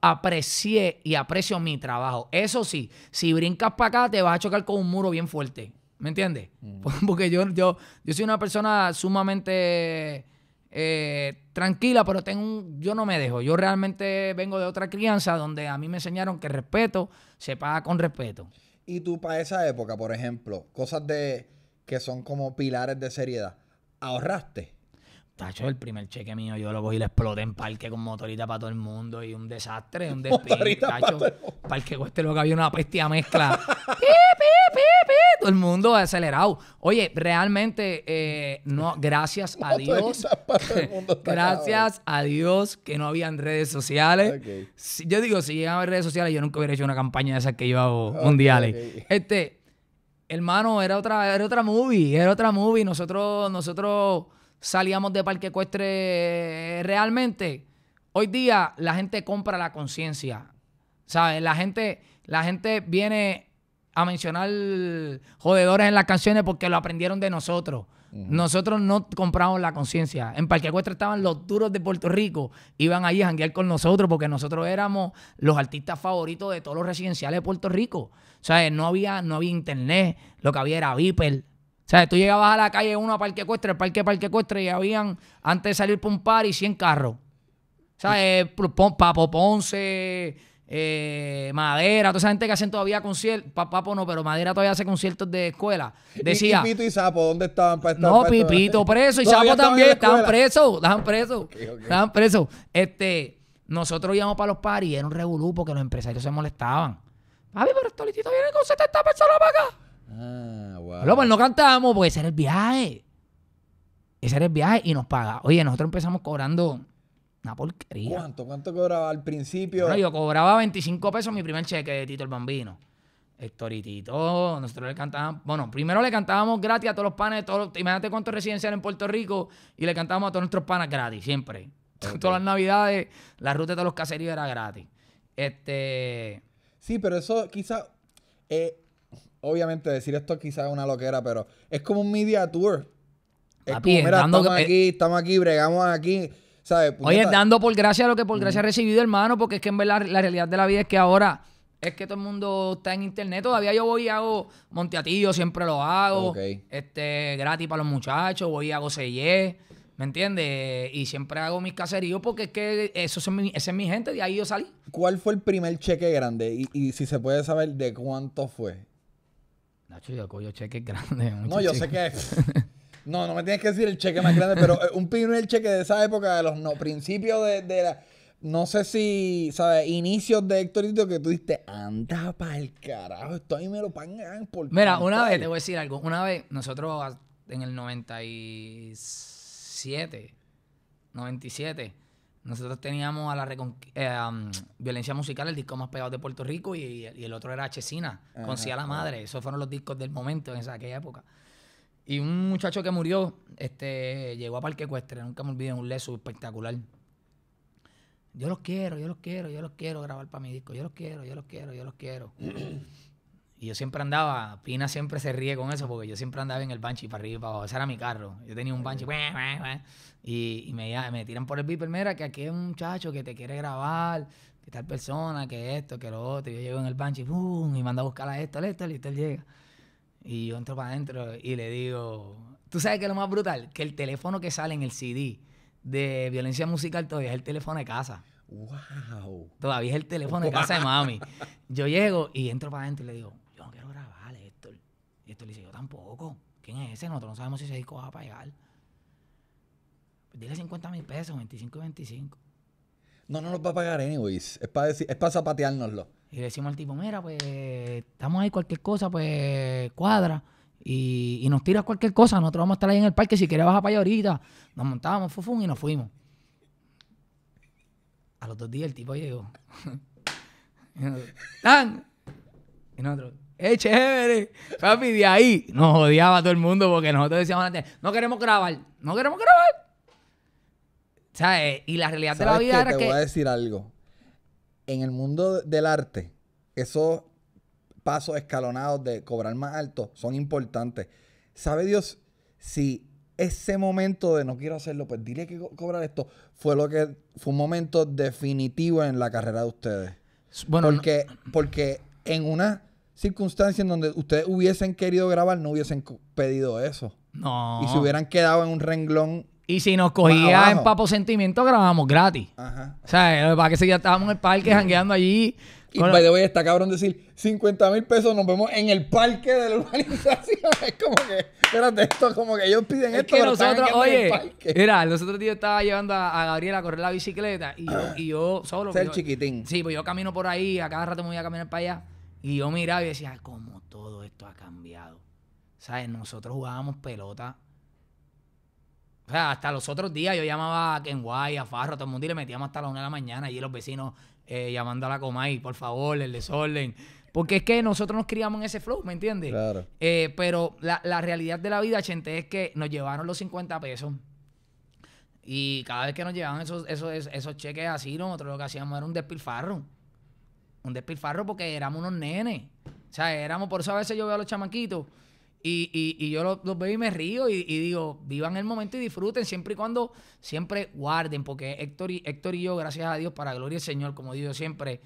aprecié y aprecio mi trabajo. Eso sí, si brincas para acá, te vas a chocar con un muro bien fuerte. ¿Me entiendes? Mm. Porque yo, yo, yo soy una persona sumamente eh, tranquila, pero tengo un, yo no me dejo. Yo realmente vengo de otra crianza donde a mí me enseñaron que respeto se paga con respeto. Y tú para esa época, por ejemplo, cosas de que son como pilares de seriedad, ¿ahorraste? Tacho, el primer cheque mío yo lo cogí y lo exploté en parque con motorita para todo el mundo y un desastre, un despido. parque cueste lo que había una peste a mezcla. todo el mundo acelerado. Oye, realmente, eh, no, gracias a Dios. gracias a Dios que no habían redes sociales. yo digo, si llegan redes sociales, yo nunca hubiera hecho una campaña de esas que yo hago mundiales. Este, hermano, era otra, era otra movie, era otra movie. Nosotros, nosotros salíamos de Parque Ecuestre eh, realmente. Hoy día la gente compra la conciencia. ¿Sabes? La gente, la gente viene a mencionar jodedores en las canciones porque lo aprendieron de nosotros. Nosotros no compramos la conciencia. En Parque Ecuestre estaban los duros de Puerto Rico. Iban ahí a janguear con nosotros porque nosotros éramos los artistas favoritos de todos los residenciales de Puerto Rico. O no había, no había internet. Lo que había era Viper. O sea, tú llegabas a la calle 1 a Parque Ecuestre, el Parque Parque Ecuestre, y habían, antes de salir para un par, y 100 carros. O sea, eh, Papo Ponce, eh, Madera, toda esa gente que hacen todavía conciertos, Papo no, pero Madera todavía hace conciertos de escuela. Decía. ¿Y, y Sapo dónde estaban para estar? No, Pipito preso y Sapo también, estaban presos, estaban presos, estaban presos. Este, nosotros íbamos para los paris y era un revolú porque los empresarios se molestaban. Papi, pero estos listitos vienen con 70 personas para acá. Ah, wow. Pero no cantábamos porque ese era el viaje. Ese era el viaje y nos paga. Oye, nosotros empezamos cobrando una porquería. ¿Cuánto? ¿Cuánto cobraba al principio? yo cobraba 25 pesos mi primer cheque de Tito el Bambino. Héctor nosotros le cantábamos. Bueno, primero le cantábamos gratis a todos los panes. Todos imagínate cuántos residencial en Puerto Rico y le cantábamos a todos nuestros panas gratis, siempre. Todas las navidades, la ruta de todos los caseríos era gratis. Este. Sí, pero eso quizá... Eh, obviamente decir esto quizás es una loquera, pero es como un media tour. Es estamos eh, aquí, estamos aquí, bregamos aquí. ¿sabes? Oye, dando por gracia lo que por mm. gracia ha recibido, hermano, porque es que en verdad la realidad de la vida es que ahora es que todo el mundo está en internet. Todavía yo voy y hago Monteatillo, siempre lo hago. Ok. Este, gratis para los muchachos, voy y hago seyé ¿Me entiendes? Y siempre hago mis caseríos porque es que eso es mi, esa es mi gente, de ahí yo salí. ¿Cuál fue el primer cheque grande? Y, y si se puede saber de cuánto fue. Nacho, yo coño cheques grande. No, yo sé que. No, no me tienes que decir el cheque más grande, pero eh, un el cheque de esa época, de los no, principios de, la. No sé si, ¿sabes? Inicios de Héctorito que tú dijiste, anda para el carajo, estoy me lo pagan por. Mira, una vez, te voy a decir algo. Una vez, nosotros en el 97, 97, nosotros teníamos a la eh, Violencia Musical, el disco más pegado de Puerto Rico, y, el otro era Chesina, con Cía la ah. Madre. Esos fueron los discos del momento en esa, aquella época. Y un muchacho que murió, este, llegó a Parque Ecuestre, nunca me olviden, un leso espectacular. Yo los quiero, yo los quiero, yo los quiero grabar para mi disco, yo los quiero, yo los quiero, yo los quiero. Y yo siempre andaba, Pina siempre se ríe con eso, porque yo siempre andaba en el banshee para arriba y para abajo. Ese era mi carro. Yo tenía un banshee. Y, me, tiran por el beeper, mira, que aquí hay un muchacho que te quiere grabar, que tal persona, que esto, que lo otro. yo llego en el banshee, Y manda a buscar a esto, a esto, y usted llega. Y yo entro para adentro y le digo, ¿tú sabes qué es lo más brutal? Que el teléfono que sale en el CD de violencia musical todavía es el teléfono de casa. ¡Wow! Todavía es el teléfono de casa de mami. Yo llego y entro para adentro y le digo, y esto le dice, yo tampoco. ¿Quién es ese? Nosotros no sabemos si ese disco va a pagar. dile 50 mil pesos, 25 y 25. No, no nos va a pagar anyways. Es para es para zapateárnoslo. Y le decimos al tipo, mira, pues estamos ahí cualquier cosa, pues cuadra. Y, nos tiras cualquier cosa, nosotros vamos a estar ahí en el parque, si quieres vas para allá ahorita. Nos montábamos, fufun, y nos fuimos. A los dos días el tipo llegó. y Y nosotros, es ¡Eh, chévere. Papi, de ahí nos odiaba todo el mundo porque nosotros decíamos antes, no queremos grabar, no queremos grabar. ¿Sabes? Eh, y la realidad de la vida te Te voy a decir algo. En el mundo del arte, esos pasos escalonados de cobrar más alto son importantes. ¿Sabe Dios si ese momento de no quiero hacerlo, pues dile que cobrar esto, fue lo que fue un momento definitivo en la carrera de ustedes? Bueno, porque, porque en una circunstancias en donde ustedes hubiesen querido grabar, no hubiesen pedido eso. No. Y se hubieran quedado en un renglón. Y si nos cogía en papo sentimiento, grabamos gratis. Ajá. O sea, para que si ya estábamos en el parque jangueando allí. Y by the way, está cabrón decir 50 mil pesos, nos vemos en el parque de la urbanización. Es como que, espérate, esto, como que ellos piden esto. Que nosotros, oye, mira, los otros estaba llevando a, Gabriela a correr la bicicleta y yo, y yo solo. Ser pues chiquitín. Sí, pues yo camino por ahí, a cada rato me voy a caminar para allá. Y yo miraba y decía, ¿cómo todo esto ha cambiado? ¿Sabes? Nosotros jugábamos pelota. O sea, hasta los otros días yo llamaba a Kenway, a Farro, a todo el mundo y le metíamos hasta la 1 de la mañana. Y los vecinos eh, llamando a la Comay, por favor, les desorden. Porque es que nosotros nos criamos en ese flow, ¿me entiendes? Claro. Eh, pero la, realidad de la vida, Chente, es que nos llevaron los 50 pesos. Y cada vez que nos llevaban esos, esos, esos, esos cheques así, nosotros lo que hacíamos era un despilfarro un despilfarro porque éramos unos nenes. O sea, éramos, por eso a veces yo veo a los chamaquitos y, y, y yo los, veo y me río y, digo, vivan el momento y disfruten siempre y cuando siempre guarden, porque Héctor y, Héctor y yo, gracias a Dios, para gloria al Señor, como digo siempre,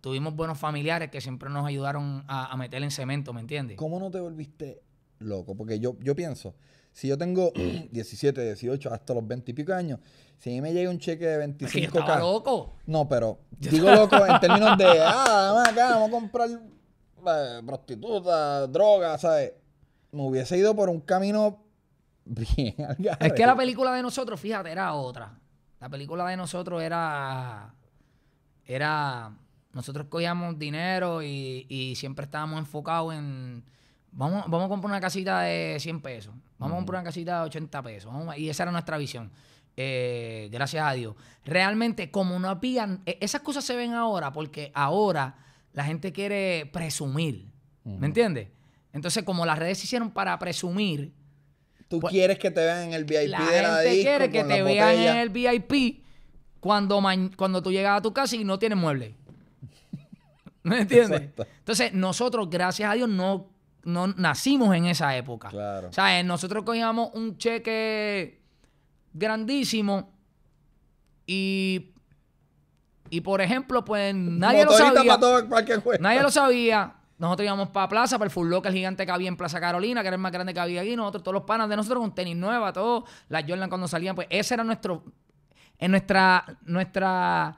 tuvimos buenos familiares que siempre nos ayudaron a, meter en cemento, ¿me entiendes? ¿Cómo no te volviste loco? Porque yo, yo pienso, si yo tengo 17, 18, hasta los 20 y pico años, si me llega un cheque de 25K. loco. No, pero digo loco en términos de, ah, vamos acá, vamos a comprar eh, prostitutas, drogas, ¿sabes? Me hubiese ido por un camino bien Es que la película de nosotros, fíjate, era otra. La película de nosotros era. Era. Nosotros cogíamos dinero y, siempre estábamos enfocados en. Vamos, vamos a comprar una casita de 100 pesos. Vamos a comprar una casita de 80 pesos. y esa era nuestra visión. Eh, gracias a Dios. Realmente, como no habían. E, esas cosas se ven ahora porque ahora la gente quiere presumir. ¿Me entiendes? Entonces, como las redes se hicieron para presumir. Tú pues, quieres que te vean en el VIP la de gente quiere que te vean en el VIP cuando, cuando tú llegas a tu casa y no tienes muebles. ¿Me entiendes? Entonces, nosotros, gracias a Dios, no, no nacimos en esa época. O sea, eh, nosotros cogíamos un cheque grandísimo. Y, y por ejemplo, pues nadie lo sabía. nadie lo sabía. Nosotros íbamos para Plaza, para el Full Locker gigante que había en Plaza Carolina, que era el más grande que había aquí. Nosotros, todos los panas de nosotros con tenis nueva, todos Las Jordan cuando salían, pues ese era nuestro. En nuestra. Nuestra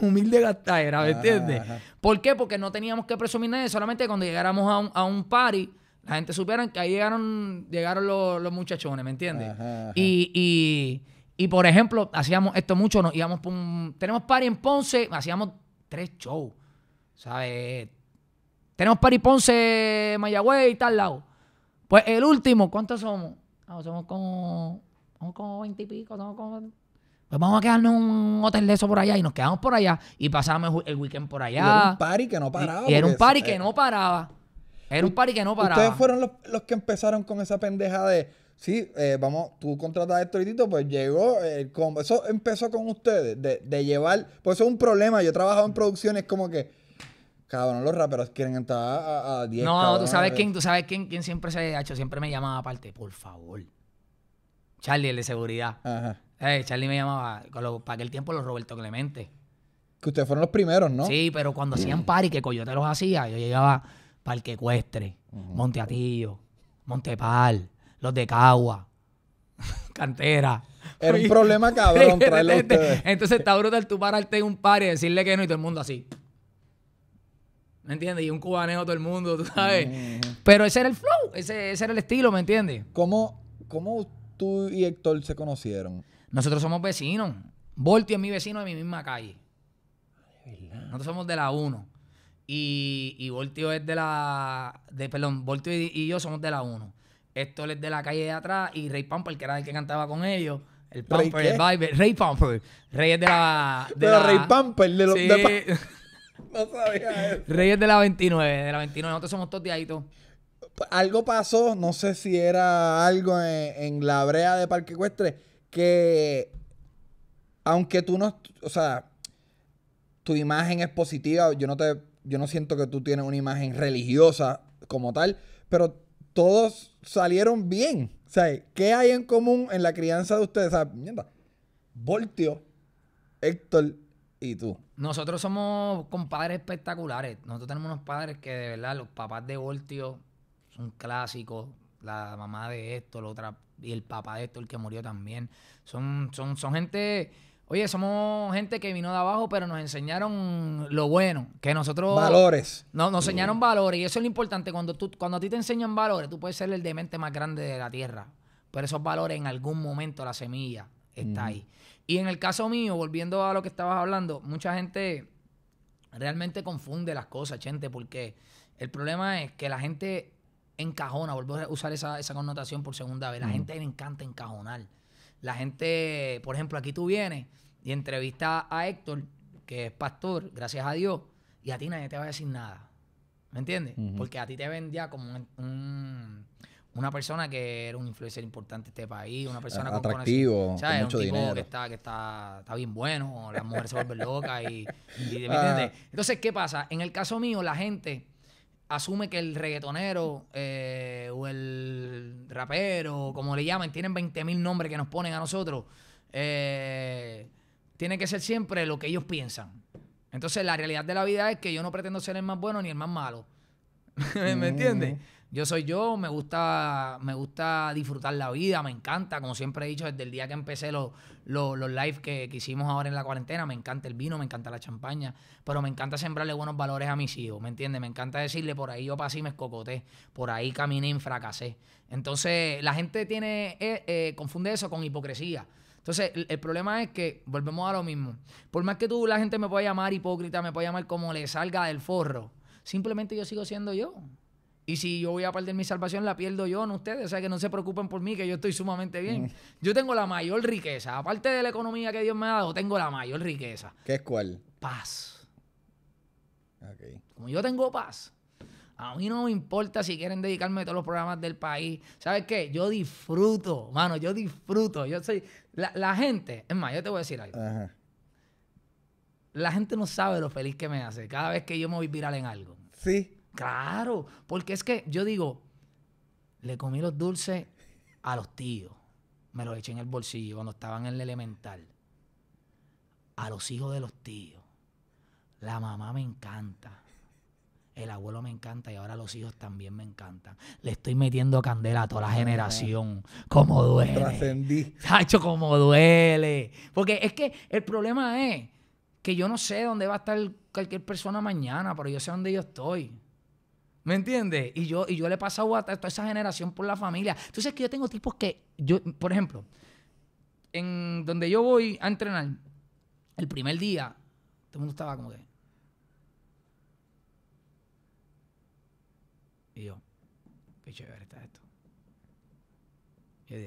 humilde gastadera, ¿me entiendes? ¿Por qué? Porque no teníamos que presumir nada, solamente cuando llegáramos a un, a un party la gente supiera que ahí llegaron, llegaron los, los muchachones, ¿me entiendes? Y, por ejemplo, hacíamos esto mucho, nos íbamos por tenemos party en Ponce, hacíamos tres shows, ¿sabes? Tenemos party Ponce, Mayagüez y tal lado. Pues el último, ¿cuántos somos? Ah, somos como, somos como 20 somos como pues vamos a quedarnos en un hotel de eso por allá y nos quedamos por allá y pasábamos el weekend por allá. era un party que no paraba. y era un party que no paraba. Era un party que no paraba. Ustedes fueron los, que empezaron con esa pendeja de, sí, eh, vamos, tú contratas a y pues llegó eh, Eso empezó con ustedes, de, llevar, pues eso es un problema. Yo he trabajado en producciones como que, Cabrón, los raperos quieren entrar a, 10. No, tú sabes quién, tú sabes quién, quién siempre se ha hecho, siempre me llamaba aparte, por favor. Charlie, el de seguridad. Ajá. Eh, Charlie me llamaba, para aquel tiempo los Roberto Clemente. Que ustedes fueron los primeros, ¿no? Sí, pero cuando hacían party, que Coyote los hacía, yo llegaba, Parque Ecuestre, Monte Montepal, los de Cagua, Cantera. Era un problema cabrón traerlo Entonces está brutal tú pararte en un par y decirle que no y todo el mundo así. ¿Me entiendes? Y un cubaneo todo el mundo, tú sabes. Pero ese era el flow, ese, era el estilo, ¿me entiendes? ¿Cómo, tú y Héctor se conocieron? Nosotros somos vecinos. Volti es mi vecino de mi misma calle. Nosotros somos de la 1. Y, y Voltio es de la. De, perdón, Voltio y, yo somos de la 1. esto es de la calle de atrás y Ray Pamper, que era el que cantaba con ellos. El Pamper, el Vibe. Ray Pamper. Rey es de la. De la... Ray Pamper, no sabía eso. Rey es de la 29. De la 29. Nosotros somos todos de pues algo pasó, no sé si era algo en, en, la brea de Parque Ecuestre, que aunque tú no, o sea, tu imagen es positiva, yo no te yo no siento que tú tienes una imagen religiosa como tal, pero todos salieron bien. O sea, ¿qué hay en común en la crianza de ustedes? O sea, Voltio, Héctor y tú. Nosotros somos compadres espectaculares. Nosotros tenemos unos padres que de verdad, los papás de Voltio son clásicos. La mamá de Héctor, la otra, y el papá de Héctor que murió también. Son, son, son gente Oye, somos gente que vino de abajo, pero nos enseñaron lo bueno, que nosotros... Valores. No, nos enseñaron valores y eso es lo importante. Cuando, tú, cuando a ti te enseñan valores, tú puedes ser el demente más grande de la tierra, pero esos valores en algún momento la semilla está ahí. Y en el caso mío, volviendo a lo que estabas hablando, mucha gente realmente confunde las cosas, gente, porque el problema es que la gente encajona, vuelvo a usar esa, connotación por segunda vez, la gente le encanta encajonar la gente, por ejemplo, aquí tú vienes y entrevistas a Héctor, que es pastor, gracias a Dios, y a ti nadie te va a decir nada. ¿Me entiendes? Porque a ti te vendía como una persona que era un influencer importante de este país, una persona con atractivo, mucho un tipo que está que está, está bien bueno, las mujeres se vuelven locas y, ah. Entonces, ¿qué pasa? En el caso mío, la gente asume que el reggaetonero eh, o el rapero, como le llamen, tienen 20.000 nombres que nos ponen a nosotros, eh, tiene que ser siempre lo que ellos piensan. Entonces, la realidad de la vida es que yo no pretendo ser el más bueno ni el más malo. ¿Me entiende entiendes? Yo soy yo, me gusta, me gusta disfrutar la vida, me encanta, como siempre he dicho, desde el día que empecé lo, los, los lives que, que, hicimos ahora en la cuarentena. Me encanta el vino, me encanta la champaña, pero me encanta sembrarle buenos valores a mis hijos, ¿me entiendes? Me encanta decirle, por ahí yo pasé y me escocoté, por ahí caminé y fracasé. Entonces, la gente tiene eh, eh, confunde eso con hipocresía. Entonces, el, problema es que volvemos a lo mismo. Por más que tú, la gente me pueda llamar hipócrita, me pueda llamar como le salga del forro, simplemente yo sigo siendo yo. Y si yo voy a perder mi salvación, la pierdo yo, no ustedes. O sea, que no se preocupen por mí, que yo estoy sumamente bien. Mm. Yo tengo la mayor riqueza. Aparte de la economía que Dios me ha dado, tengo la mayor riqueza. ¿Qué es cuál? Paz. Okay. Como yo tengo paz, a mí no me importa si quieren dedicarme a todos los programas del país. ¿Sabes qué? Yo disfruto, mano, yo disfruto. Yo soy. La, gente, es más, yo te voy a decir algo. La gente no sabe lo feliz que me hace cada vez que yo me voy viral en algo. Sí. Claro, porque es que yo digo, le comí los dulces a los tíos. Me los eché en el bolsillo cuando estaban en el elemental. A los hijos de los tíos. La mamá me encanta. El abuelo me encanta y ahora los hijos también me encantan. Le estoy metiendo candela a toda la generación. Como duele. Trascendí. hecho como duele. Porque es que el problema es que yo no sé dónde va a estar cualquier persona mañana, pero yo sé dónde yo estoy. ¿Me entiendes? Y yo, y yo le he pasado a toda esa generación por la familia. Entonces es que yo tengo tipos que, yo, por ejemplo, en donde yo voy a entrenar, el primer día, todo el mundo estaba como que. Y yo, qué chévere está esto.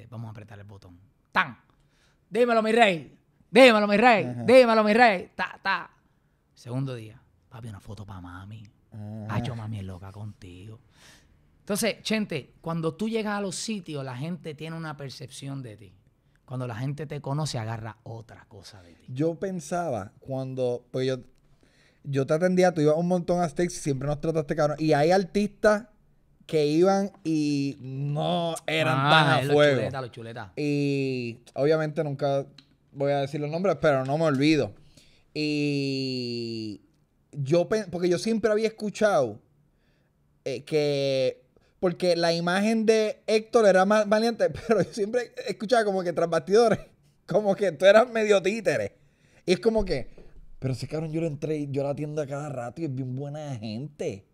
vamos a apretar el botón. ¡Tan! Dímelo, mi rey. Dímelo, mi rey. Dímelo, mi rey. Ta, ta. Segundo día, papi, una foto para mami. Ah. Ay, yo mami loca contigo. Entonces, gente, cuando tú llegas a los sitios, la gente tiene una percepción de ti. Cuando la gente te conoce, agarra otra cosa de ti. Yo pensaba cuando, pues yo, yo te atendía, tú ibas un montón a Steaks y siempre nos trataste cabrón. Y hay artistas que iban y no eran ah, tan a eh, los fuego. Chuletas, los chuletas. Y obviamente nunca voy a decir los nombres, pero no me olvido. Y yo, porque yo siempre había escuchado eh, que porque la imagen de Héctor era más valiente, pero yo siempre escuchaba como que tras bastidores, como que tú eras medio títere. Y es como que, pero ese cabrón, yo lo entré, yo la atiendo a cada rato y es bien buena gente.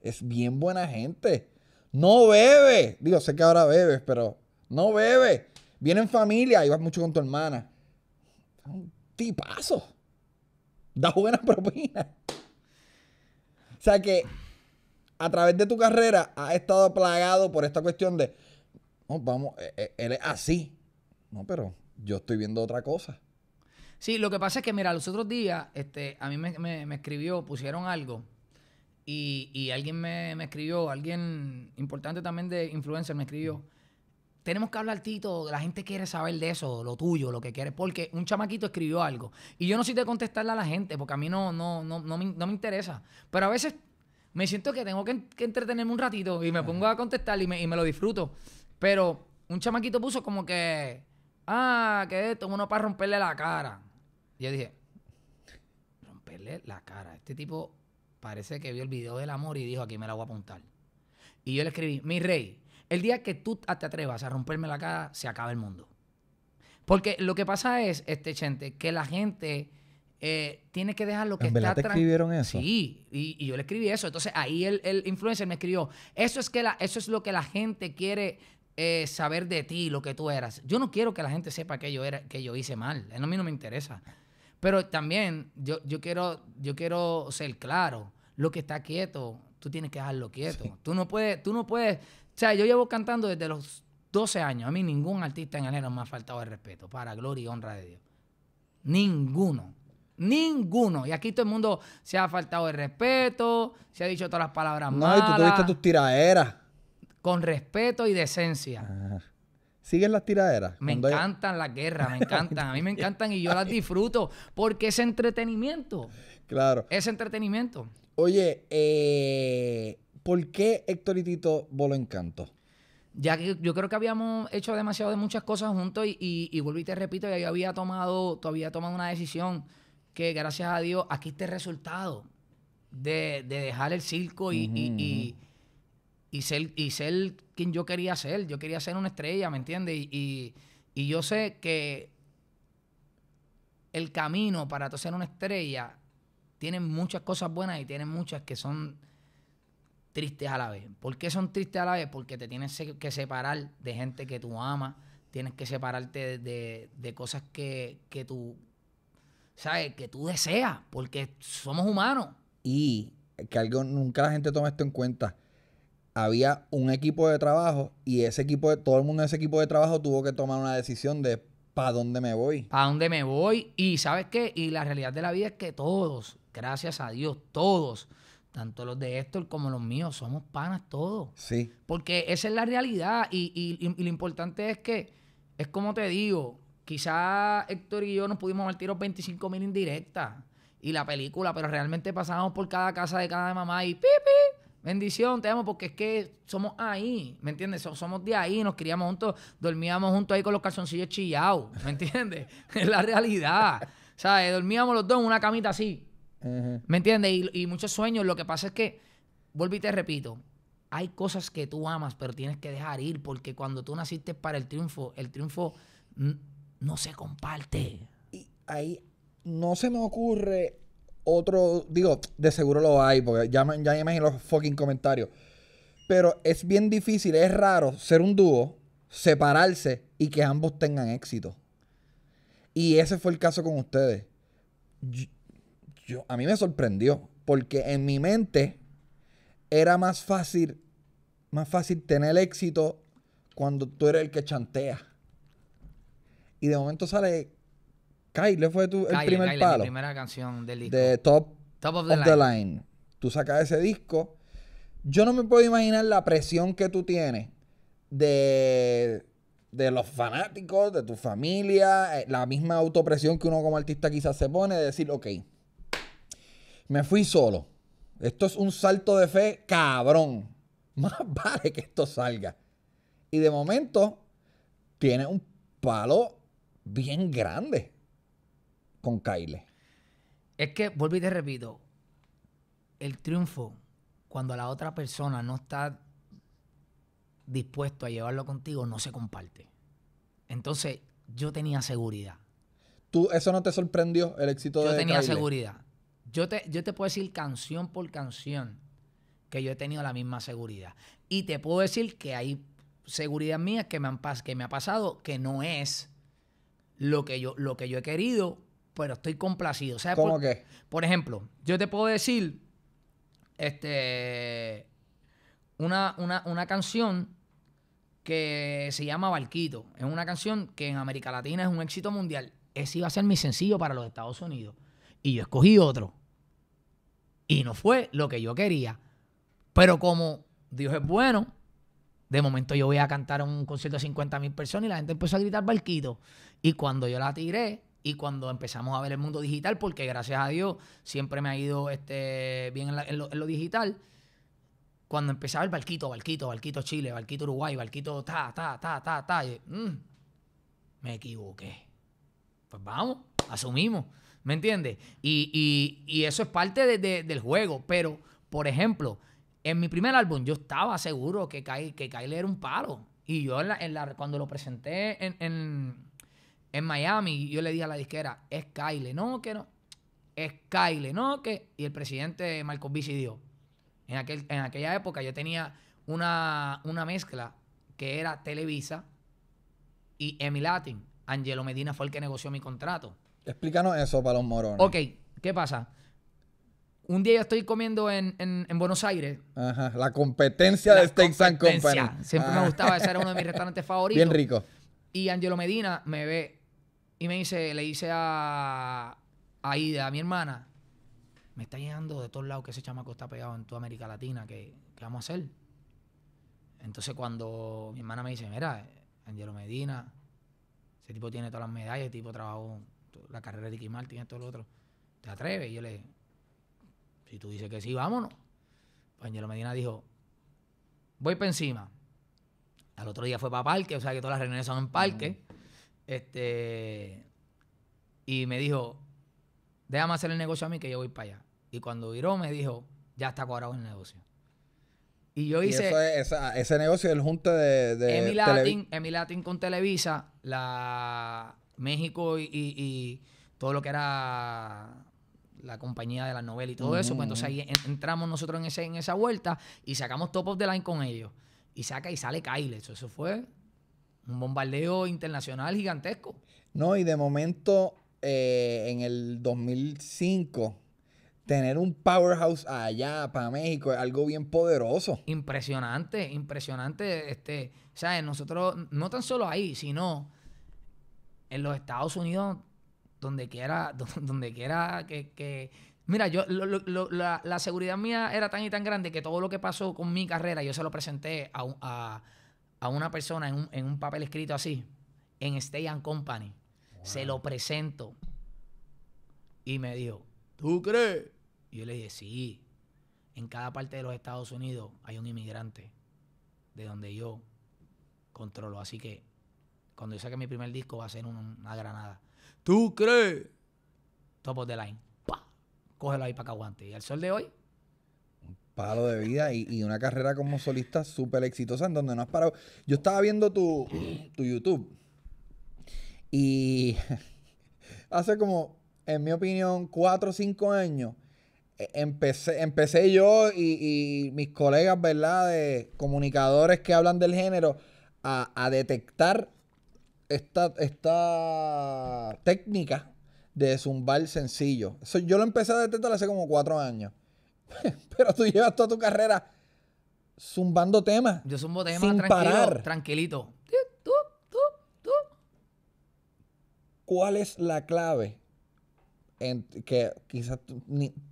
Es bien buena gente. No bebe. Digo, sé que ahora bebes, pero no bebe. Viene en familia y vas mucho con tu hermana. Un tipazo da buena propina. O sea que a través de tu carrera has estado plagado por esta cuestión de, no oh, vamos, eh, eh, él es así. No, pero yo estoy viendo otra cosa. Sí, lo que pasa es que, mira, los otros días, este, a mí me, escribió, pusieron algo, y, alguien me, me, escribió, alguien importante también de influencer me escribió, tenemos que hablar, Tito, la gente quiere saber de eso, lo tuyo, lo que quieres, porque un chamaquito escribió algo. Y yo no sé de contestarle a la gente, porque a mí no, no, no, me, interesa. Pero a veces me siento que tengo que, entretenerme un ratito y me pongo a contestar y me, y me, lo disfruto. Pero un chamaquito puso como que, ah, que esto, uno para romperle la cara. Y yo dije, romperle la cara. Este tipo parece que vio el video del amor y dijo, aquí me la voy a apuntar. Y yo le escribí, mi rey, el día que tú te atrevas a romperme la cara, se acaba el mundo. Porque lo que pasa es, este gente, que la gente eh, tiene que dejar lo que ¿En está te escribieron eso? Sí, y, yo le escribí eso. Entonces ahí el, influencer me escribió, eso es, que eso es lo que la gente quiere eh, saber de ti, lo que tú eras. Yo no quiero que la gente sepa que yo, era, que yo hice mal. A mí no me interesa. Pero también yo, yo, quiero, yo quiero ser claro. Lo que está quieto, tú tienes que dejarlo quieto. Tú, no puedes, tú no puedes o sea, yo llevo cantando desde los 12 años. A mí ningún artista en género me ha faltado el respeto, para gloria y honra de Dios. Ninguno. Ninguno. Y aquí todo el mundo se ha faltado el respeto, se ha dicho todas las palabras malas. No, y tú tuviste tus tiraderas. Con respeto y decencia. Ah. ¿Siguen las tiraderas? Me encantan las guerras, me encantan. A mí me encantan y yo las disfruto porque es entretenimiento. Claro. Es entretenimiento. Oye, eh, ¿por qué Héctor y Tito Bolo Encanto? Ya que yo creo que habíamos hecho demasiado de muchas cosas juntos y, y, vuelvo y te repito, ya yo había tomado, todavía tomado una decisión que gracias a Dios aquí está el resultado de, dejar el circo y, y, y, ser, y ser quien yo quería ser. Yo quería ser una estrella, ¿me entiendes? Y, y yo sé que el camino para ser una estrella tiene muchas cosas buenas y tiene muchas que son tristes a la vez. ¿Por qué son tristes a la vez? Porque te tienes que separar de gente que tú amas, tienes que separarte de, cosas que, tú, ¿sabes? Que tú deseas, porque somos humanos. Y que algo, nunca la gente toma esto en cuenta. Había un equipo de trabajo y ese equipo de, todo el mundo en ese equipo de trabajo tuvo que tomar una decisión de para dónde me voy. Para dónde me voy. Y sabes qué? Y la realidad de la vida es que todos, gracias a Dios, todos tanto los de Héctor como los míos, somos panas todos. Sí. Porque esa es la realidad y, lo importante es que, es como te digo, quizá Héctor y yo nos pudimos dar tiro 25 mil directa y la película, pero realmente pasábamos por cada casa de cada mamá y pipi, bendición, te amo, porque es que somos ahí, ¿me entiendes? Somos de ahí, nos criamos juntos, dormíamos juntos ahí con los calzoncillos chillados, ¿me entiendes? es la realidad. ¿Sabes? Eh, dormíamos los dos en una camita así ¿Me entiendes? Y, muchos sueños. Lo que pasa es que, vuelvo y te repito, hay cosas que tú amas, pero tienes que dejar ir, porque cuando tú naciste para el triunfo, el triunfo no se comparte. Y ahí no se me ocurre otro, digo, de seguro lo hay, porque ya, me, ya me imagino los fucking comentarios. Pero es bien difícil, es raro ser un dúo, separarse y que ambos tengan éxito. Y ese fue el caso con ustedes yo, a mí me sorprendió, porque en mi mente era más fácil, más fácil tener éxito cuando tú eres el que chantea. Y de momento sale Kyle, fue tu, el primer palo. primera canción De Top, Top of, the, line. Tú sacas ese disco. Yo no me puedo imaginar la presión que tú tienes de, de los fanáticos, de tu familia, eh, la misma autopresión que uno como artista quizás se pone, de decir, ok, me fui solo. Esto es un salto de fe cabrón. Más vale que esto salga. Y de momento tiene un palo bien grande con Kyle. Es que, vuelvo y te repito, el triunfo, cuando la otra persona no está dispuesto a llevarlo contigo, no se comparte. Entonces, yo tenía seguridad. ¿Tú, eso no te sorprendió, el éxito yo de Yo tenía seguridad. Yo te, yo te puedo decir canción por canción que yo he tenido la misma seguridad. Y te puedo decir que hay seguridad mía que me, han, que me ha pasado que no es lo que yo, lo que yo he querido, pero estoy complacido. ¿Cómo por, qué? Por ejemplo, yo te puedo decir este, una, una canción que se llama Barquito. Es una canción que en América Latina es un éxito mundial. Ese iba a ser mi sencillo para los Estados Unidos. Y yo escogí otro y no fue lo que yo quería. Pero como Dios es bueno, de momento yo voy a cantar un concierto de 50 mil personas y la gente empezó a gritar barquito. Y cuando yo la tiré y cuando empezamos a ver el mundo digital, porque gracias a Dios siempre me ha ido este, bien en, lo, digital, cuando empezaba el barquito, barquito, barquito Chile, barquito Uruguay, barquito ta, ta, ta, ta, ta, mm, me equivoqué. Pues vamos, asumimos. ¿Me entiendes? Y, eso es parte del juego. Pero, por ejemplo, en mi primer álbum yo estaba seguro que, Kyle, que Kyle era un palo. Y yo en la, cuando lo presenté en, en, Miami, yo le dije a la disquera, es Kyle, no, que no. Es Kyle, no, que... Y el presidente Marcos Bici dio. En, aquel, en aquella época yo tenía una, una mezcla que era Televisa y Emi Latin. Angelo Medina fue el que negoció mi contrato. Explícanos eso para los morones. Ok, ¿qué pasa? Un día yo estoy comiendo en, Buenos Aires. Ajá, la competencia de Steak Company. Siempre me ah. gustaba, ese era uno de mis restaurantes favoritos. Bien rico. Y Angelo Medina me ve y me dice, le dice a, a a mi hermana, me está llegando de todos lados que ese chamaco está pegado en toda América Latina, que qué vamos a hacer? Entonces cuando mi hermana me dice, mira, Angelo Medina, ese tipo tiene todas las medallas, ese tipo trabajó la carrera de Ricky Martin, esto, lo otro. ¿Te atreves? Y yo le si tú dices que sí, vámonos. Pañero Medina dijo, voy para encima. Al otro día fue para parque, o sea que todas las reuniones son en parque. Este, y me dijo, déjame hacer el negocio a mí que yo voy para allá. Y cuando viró me dijo, ya está cuadrado el negocio. Y yo hice. eso es, ese negocio del junte de. de Emi Latin, Latin, con Televisa, la, México y, todo lo que era la compañía de la novela y todo eso. Pues entonces ahí entramos nosotros en, en esa vuelta y sacamos top of the line con ellos. Y saca y sale Kyle. Eso, eso fue un bombardeo internacional gigantesco. No, y de momento eh, en el 2005, tener un powerhouse allá para México es algo bien poderoso. Impresionante, impresionante. Este, sea, Nosotros, no tan solo ahí, sino en los Estados Unidos, donde quiera, donde quiera que, Mira, yo la, seguridad mía era tan y tan grande que todo lo que pasó con mi carrera, yo se lo presenté a, una persona en un, papel escrito así, en Stay and Company. Se lo presento. Y me dijo, ¿tú crees? Y yo le dije, sí. En cada parte de los Estados Unidos hay un inmigrante de donde yo controlo. Así que cuando dice que mi primer disco va a ser una granada. ¿Tú crees? Top de the line. ¡Pah! Cógelo ahí para que aguante. Y al sol de hoy, un palo de vida y, una carrera como solista súper exitosa en donde no has parado. Yo estaba viendo tu, YouTube y hace como, en mi opinión, cuatro o cinco años e, empecé, empecé yo y, mis colegas, ¿verdad?, de comunicadores que hablan del género a detectar esta, esta técnica de zumbar sencillo. yo lo empecé a detectar hace como cuatro años. Pero tú llevas toda tu carrera zumbando temas. Yo zumbo temas tranquilo, parar. tranquilito. ¿Cuál es la clave? En, que quizás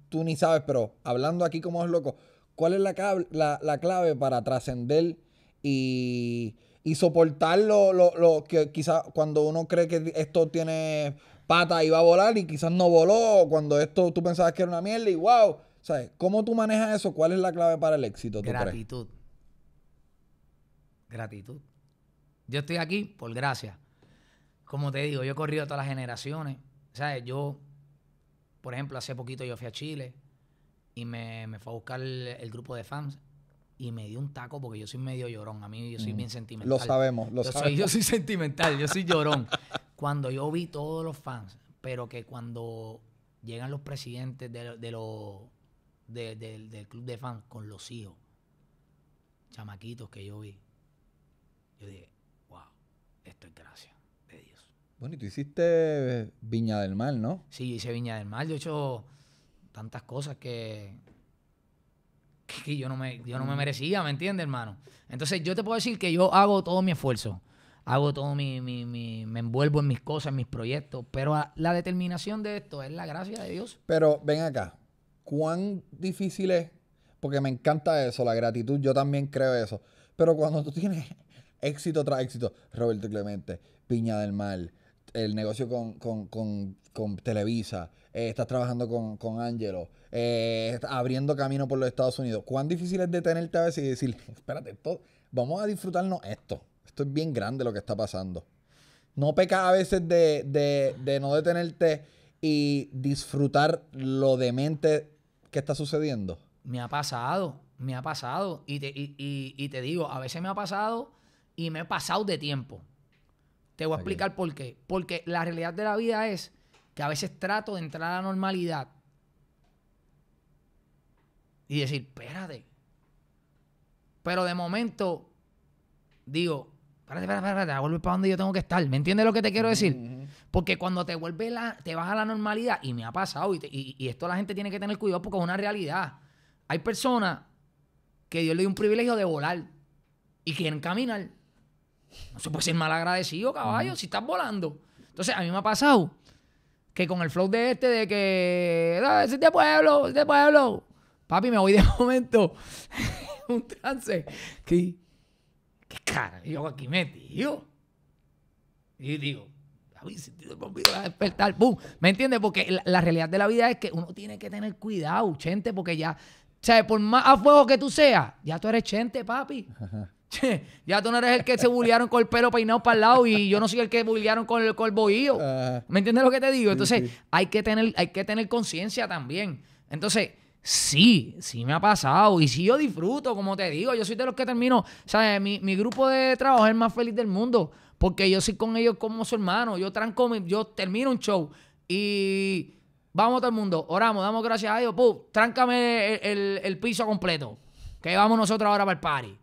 tú ni, sabes, pero hablando aquí como es loco, ¿cuál es la, la clave para trascender y y soportar lo, lo, que quizás cuando uno cree que esto tiene pata y va a volar y quizás no voló, cuando esto tú pensabas que era una mierda y wow. ¿Sabes? ¿Cómo tú manejas eso? ¿Cuál es la clave para el éxito? Gratitud. Gratitud. Yo estoy aquí por gracia. Como te digo, yo he corrido todas las generaciones. Yo, por ejemplo, hace poquito yo fui a Chile y me, me fue a buscar el grupo de fans y me dio un taco porque yo soy medio llorón. A mí yo soy mm. bien sentimental. Lo sabemos, lo yo sabemos. yo soy sentimental, yo soy llorón. cuando yo vi todos los fans, pero que cuando llegan los presidentes de, de del club de fans con los hijos, chamaquitos que yo vi, yo dije, wow, esto es gracia de Dios. Bueno, y tú hiciste Viña del Mar, ¿no? Sí, hice Viña del Mar. Yo he hecho tantas cosas que que yo no me, no me mm. merecía, ¿me entiendes, hermano? Entonces yo te puedo decir que yo hago todo mi esfuerzo, hago todo mi, me envuelvo en mis cosas, en mis proyectos, pero la determinación de esto es la gracia de Dios. Pero ven acá, ¿cuán difícil es? Porque me encanta eso, la gratitud, yo también creo eso. Pero cuando tú tienes éxito tras éxito, Roberto Clemente, Piña del Mar, el negocio con, Televisa, eh, estás trabajando con, con Angelo, eh, abriendo camino por los Estados Unidos. ¿Cuán difícil es detenerte a veces y decir, espérate, vamos a disfrutarnos esto? Esto es bien grande lo que está pasando. No peca a veces de, no detenerte y disfrutar lo demente que está sucediendo. Me ha pasado, me ha pasado. Y te, digo, a veces me ha pasado y me he pasado de tiempo. Te voy a explicar por qué. Porque la realidad de la vida es que a veces trato de entrar a la normalidad y decir, espérate. Pero de momento, digo, espérate, espérate, espérate, a para donde yo tengo que estar. ¿Me entiendes lo que te quiero decir? Porque cuando te vuelve la, te vas a la normalidad, y me ha pasado, y, esto la gente tiene que tener cuidado porque es una realidad. Hay personas que Dios le dio un privilegio de volar y quieren caminar. No se puede ser mal agradecido, caballo, si estás volando. Entonces, a mí me ha pasado que con el flow de este, de que, es pueblo, de pueblo, Papi, me voy de momento. un trance. ¿Qué, qué cara? Yo aquí metido. Y digo, Me sentido el a despertar. ¿Me entiendes? Porque la, realidad de la vida es que uno tiene que tener cuidado, gente, porque ya, ¿sabes? Por más a fuego que tú seas, ya tú eres chente, papi. ya tú no eres el que se bullearon con el pelo peinado para el lado y yo no soy el que bullearon con el, con el bohío. ¿Me entiendes lo que te digo? Entonces, hay que tener, hay que tener conciencia también. Entonces, Sí, sí me ha pasado. Y sí yo disfruto, como te digo, yo soy de los que termino. ¿Sabes? Mi, grupo de trabajo es el más feliz del mundo. Porque yo soy con ellos como su hermano. Yo tranco, yo termino un show. Y vamos todo el mundo. Oramos, damos gracias a Dios. tráncame el, el, piso completo. Que vamos nosotros ahora para el party.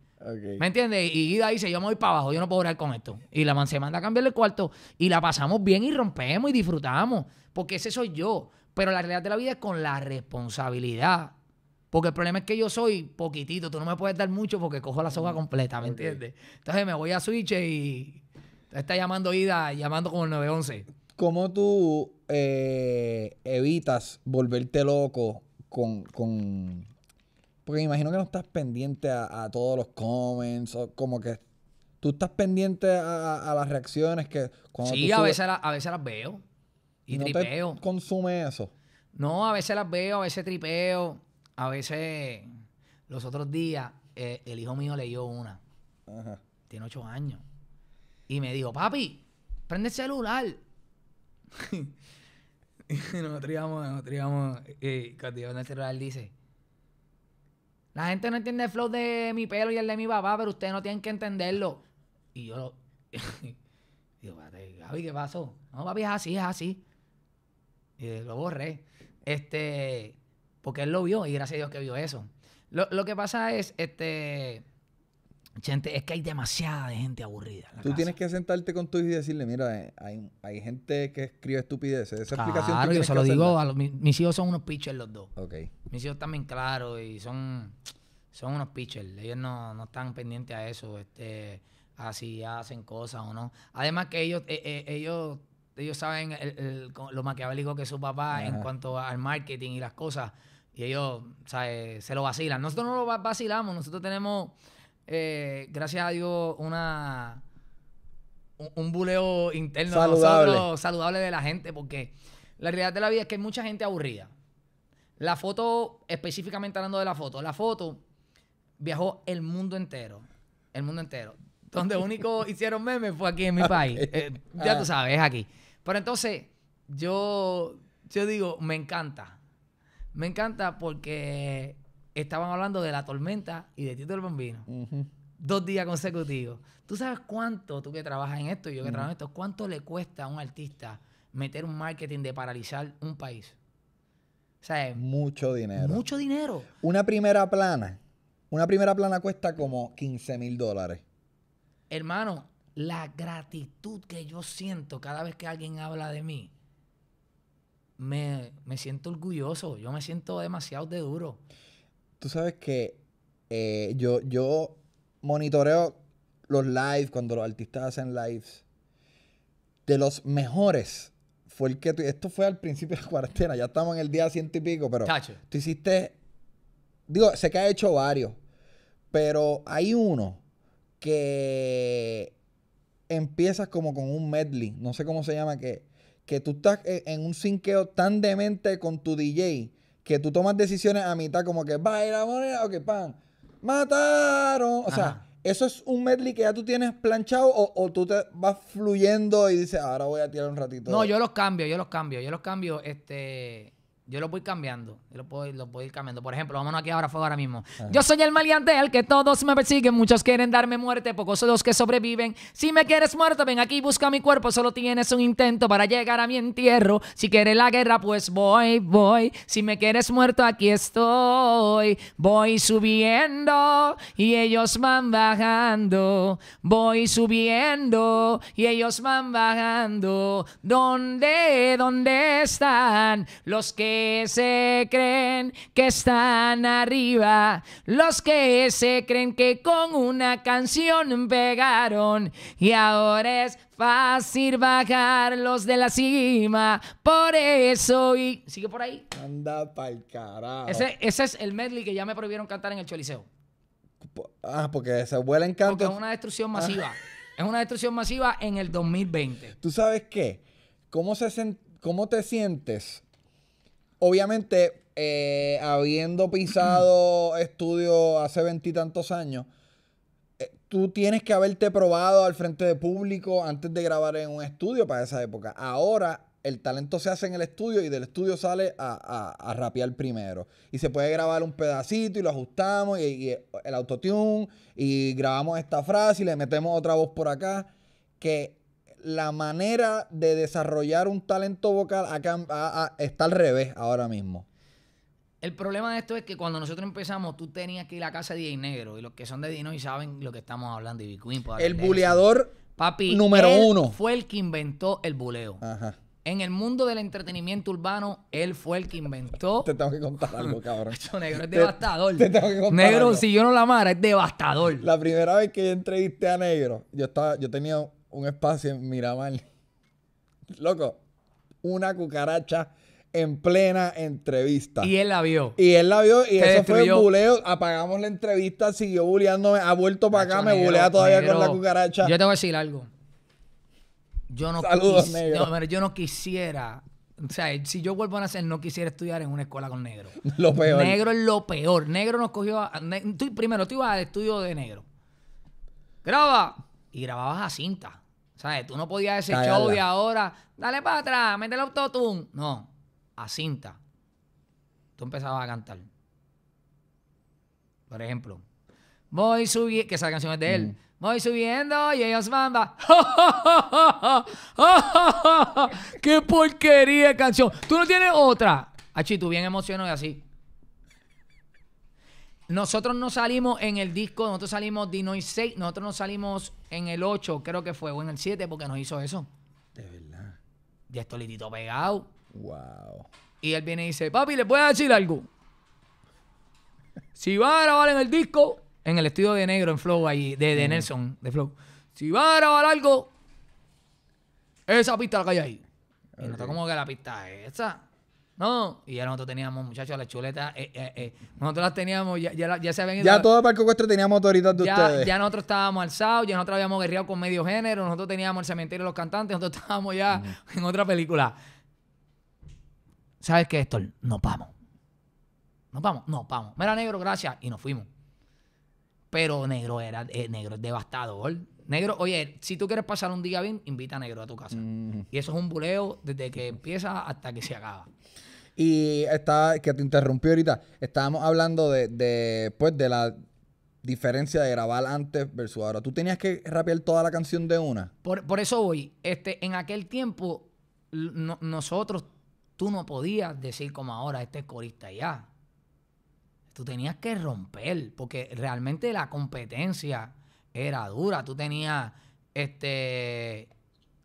¿Me entiendes? Y ahí dice, yo me voy para abajo, yo no puedo orar con esto. Y la man se manda a cambiarle el cuarto y la pasamos bien y rompemos y disfrutamos. Porque ese soy yo. Pero la realidad de la vida es con la responsabilidad. Porque el problema es que yo soy poquitito, tú no me puedes dar mucho porque cojo la soga mm, completa, ¿me entiendes? Entonces me voy a Switch y está llamando Ida, llamando como el 911. ¿Cómo tú eh, evitas volverte loco con, Porque me imagino que no estás pendiente a, todos los comments, o como que tú estás pendiente a, las reacciones que... sí, a, veces a veces las veo. Y tripeo. Te consume eso? No, a veces las veo, a veces tripeo. A veces, los otros días, eh, el hijo mío leyó una. Tiene ocho años. Y me dijo, papi, prende el celular. nosotros íbamos, nosotros íbamos, eh, cuando yo en el celular, dice, la gente no entiende el flow de mi pelo y el de mi papá, pero ustedes no tienen que entenderlo. Y yo lo... digo, Gaby, ¿qué pasó? No, papi, es así, es así. Y lo borré. Este, porque él lo vio y gracias a Dios que vio eso. Lo, que pasa es, este, gente, es que hay demasiada gente aburrida. Tú tienes que sentarte con tu hijo y decirle, mira, eh, hay, gente que escribe estupideces. Esa claro, claro yo se lo digo, a mis, hijos son unos pitchers los dos. Mis hijos también claro y son, son unos pitchers. Ellos no, están pendientes a eso, este, a si hacen cosas o no. Además que ellos, eh, eh, ellos ellos saben el, lo maquiavélico que es su papá en cuanto al marketing y las cosas. Y ellos se lo vacilan. Nosotros no lo vacilamos. Nosotros tenemos, eh, gracias a Dios, una, un, buleo interno saludable. De saludable de la gente. Porque la realidad de la vida es que hay mucha gente aburrida. La foto, específicamente hablando de la foto, la foto viajó el mundo entero. El mundo entero. Donde único hicieron memes fue aquí en mi país. Eh, ya tú ah. sabes, es aquí. Pero entonces, yo, yo digo, me encanta. Me encanta porque estaban hablando de la tormenta y de Tito el Bambino. Dos días consecutivos. ¿Tú sabes cuánto, tú que trabajas en esto y yo que trabajo en esto, cuánto le cuesta a un artista meter un marketing de paralizar un país? O sea, mucho dinero. Mucho dinero. Una primera plana. Una primera plana cuesta como 15 mil dólares. Hermano, la gratitud que yo siento cada vez que alguien habla de mí, me, siento orgulloso, yo me siento demasiado de duro. Tú sabes que eh, yo, yo monitoreo los lives, cuando los artistas hacen lives, de los mejores. Fue el que esto fue al principio de la cuarentena, ya estamos en el día ciento y pico, pero tú hiciste, digo, sé que has hecho varios, pero hay uno que empiezas como con un medley, no sé cómo se llama, que, que tú estás en un sinqueo tan demente con tu DJ que tú tomas decisiones a mitad como que baila, a o que pan, mataron. O sea, eso es un medley que ya tú tienes planchado o, o, tú te vas fluyendo y dices, ahora voy a tirar un ratito. No, yo los cambio, yo los cambio, yo los cambio, este... Yo lo voy cambiando. Yo lo voy lo cambiando. Por ejemplo, vámonos aquí ahora fuego ahora mismo. Ah. Yo soy el maleante, el que todos me persiguen. Muchos quieren darme muerte, pocos son los que sobreviven. Si me quieres muerto, ven aquí, busca mi cuerpo. Solo tienes un intento para llegar a mi entierro. Si quieres la guerra, pues voy, voy. Si me quieres muerto, aquí estoy. Voy subiendo y ellos van bajando. Voy subiendo y ellos van bajando. ¿Dónde, dónde están los que se creen que están arriba, los que se creen que con una canción pegaron y ahora es fácil bajarlos de la cima. Por eso y. ¿Sigue por ahí? Anda pa'l carajo. Ese, es el medley que ya me prohibieron cantar en el Choliseo. Ah, porque se vuela en es una destrucción masiva. Ah. es una destrucción masiva en el 2020. ¿Tú sabes qué? ¿Cómo, se cómo te sientes obviamente, eh, habiendo pisado estudio hace veintitantos años, eh, tú tienes que haberte probado al frente de público antes de grabar en un estudio para esa época. Ahora el talento se hace en el estudio y del estudio sale a, a, a rapear primero. Y se puede grabar un pedacito y lo ajustamos y, y el autotune y grabamos esta frase y le metemos otra voz por acá. Que la manera de desarrollar un talento vocal acá, está al revés ahora mismo. El problema de esto es que cuando nosotros empezamos, tú tenías que ir a casa de DJ Negro. Y los que son de Dino y saben lo que estamos hablando. Y Queen, pues, el buleador Papi, número uno. Fue el que inventó el buleo. En el mundo del entretenimiento urbano, él fue el que inventó. te tengo que contar algo, cabrón. Eso negro es devastador. Te tengo que contar negro, si yo no la amara, es devastador. La primera vez que yo entrevisté a negro, yo estaba, yo tenía un espacio en Miramar. Loco, una cucaracha en plena entrevista. Y él la vio. Y él la vio y eso fue un buleo. Apagamos la entrevista, siguió buleándome, ha vuelto para acá, me bulea todavía con la cucaracha. Yo te voy decir algo. Yo no, Saludos, yo no quisiera o sea, si yo vuelvo a nacer, no quisiera estudiar en una escuela con negro. Lo peor. Negro es lo peor. Negro nos cogió. A, primero, tú ibas al estudio de negro. Graba y grababas a cinta. ¿Sabes? Tú no podías decir, yo show ahora, dale para atrás, mete el autotune. No, a cinta. Tú empezabas a cantar. Por ejemplo, voy subiendo, que esa canción es de él. Voy subiendo y ellos van, ¡Qué porquería de canción! Tú no tienes otra. Achi, tú bien emocionado y así. Nosotros no salimos en el disco, nosotros salimos Dinoy 6, nosotros no salimos en el 8, creo que fue, o en el 7, porque nos hizo eso. De verdad. Ya esto litito pegado. Wow. Y él viene y dice, papi, ¿le puedo decir algo? Si va a grabar en el disco, en el estudio de negro, en Flow, ahí, de, mm. Nelson, de Flow. Si va a grabar algo, esa pista la que hay ahí. Y no como que la pista es esa. No, y ya nosotros teníamos, muchachos, las chuletas. Eh, eh, eh, nosotros las teníamos, ya, ya, se habían ido. Ya todo el Parque Cuestre teníamos autoridad de ya, ustedes. Ya nosotros estábamos alzados, ya nosotros habíamos guerreado con medio género, nosotros teníamos el cementerio de los cantantes, nosotros estábamos ya en otra película. ¿Sabes qué, Héctor? Nos vamos. Nos vamos, nos vamos. Mira, negro, gracias. Y nos fuimos. Pero negro era, negro es devastador. Negro, oye, si tú quieres pasar un día bien, invita a negro a tu casa. Y eso es un buleo desde que empieza hasta que se acaba. Y estaba que te interrumpió ahorita, estábamos hablando de, de, pues, de la diferencia de grabar antes versus ahora. ¿Tú tenías que rapear toda la canción de una? Por, eso voy. Este, en aquel tiempo, nosotros, tú no podías decir como ahora, este corista ya. Tú tenías que romper, porque realmente la competencia era dura. Tú tenías este,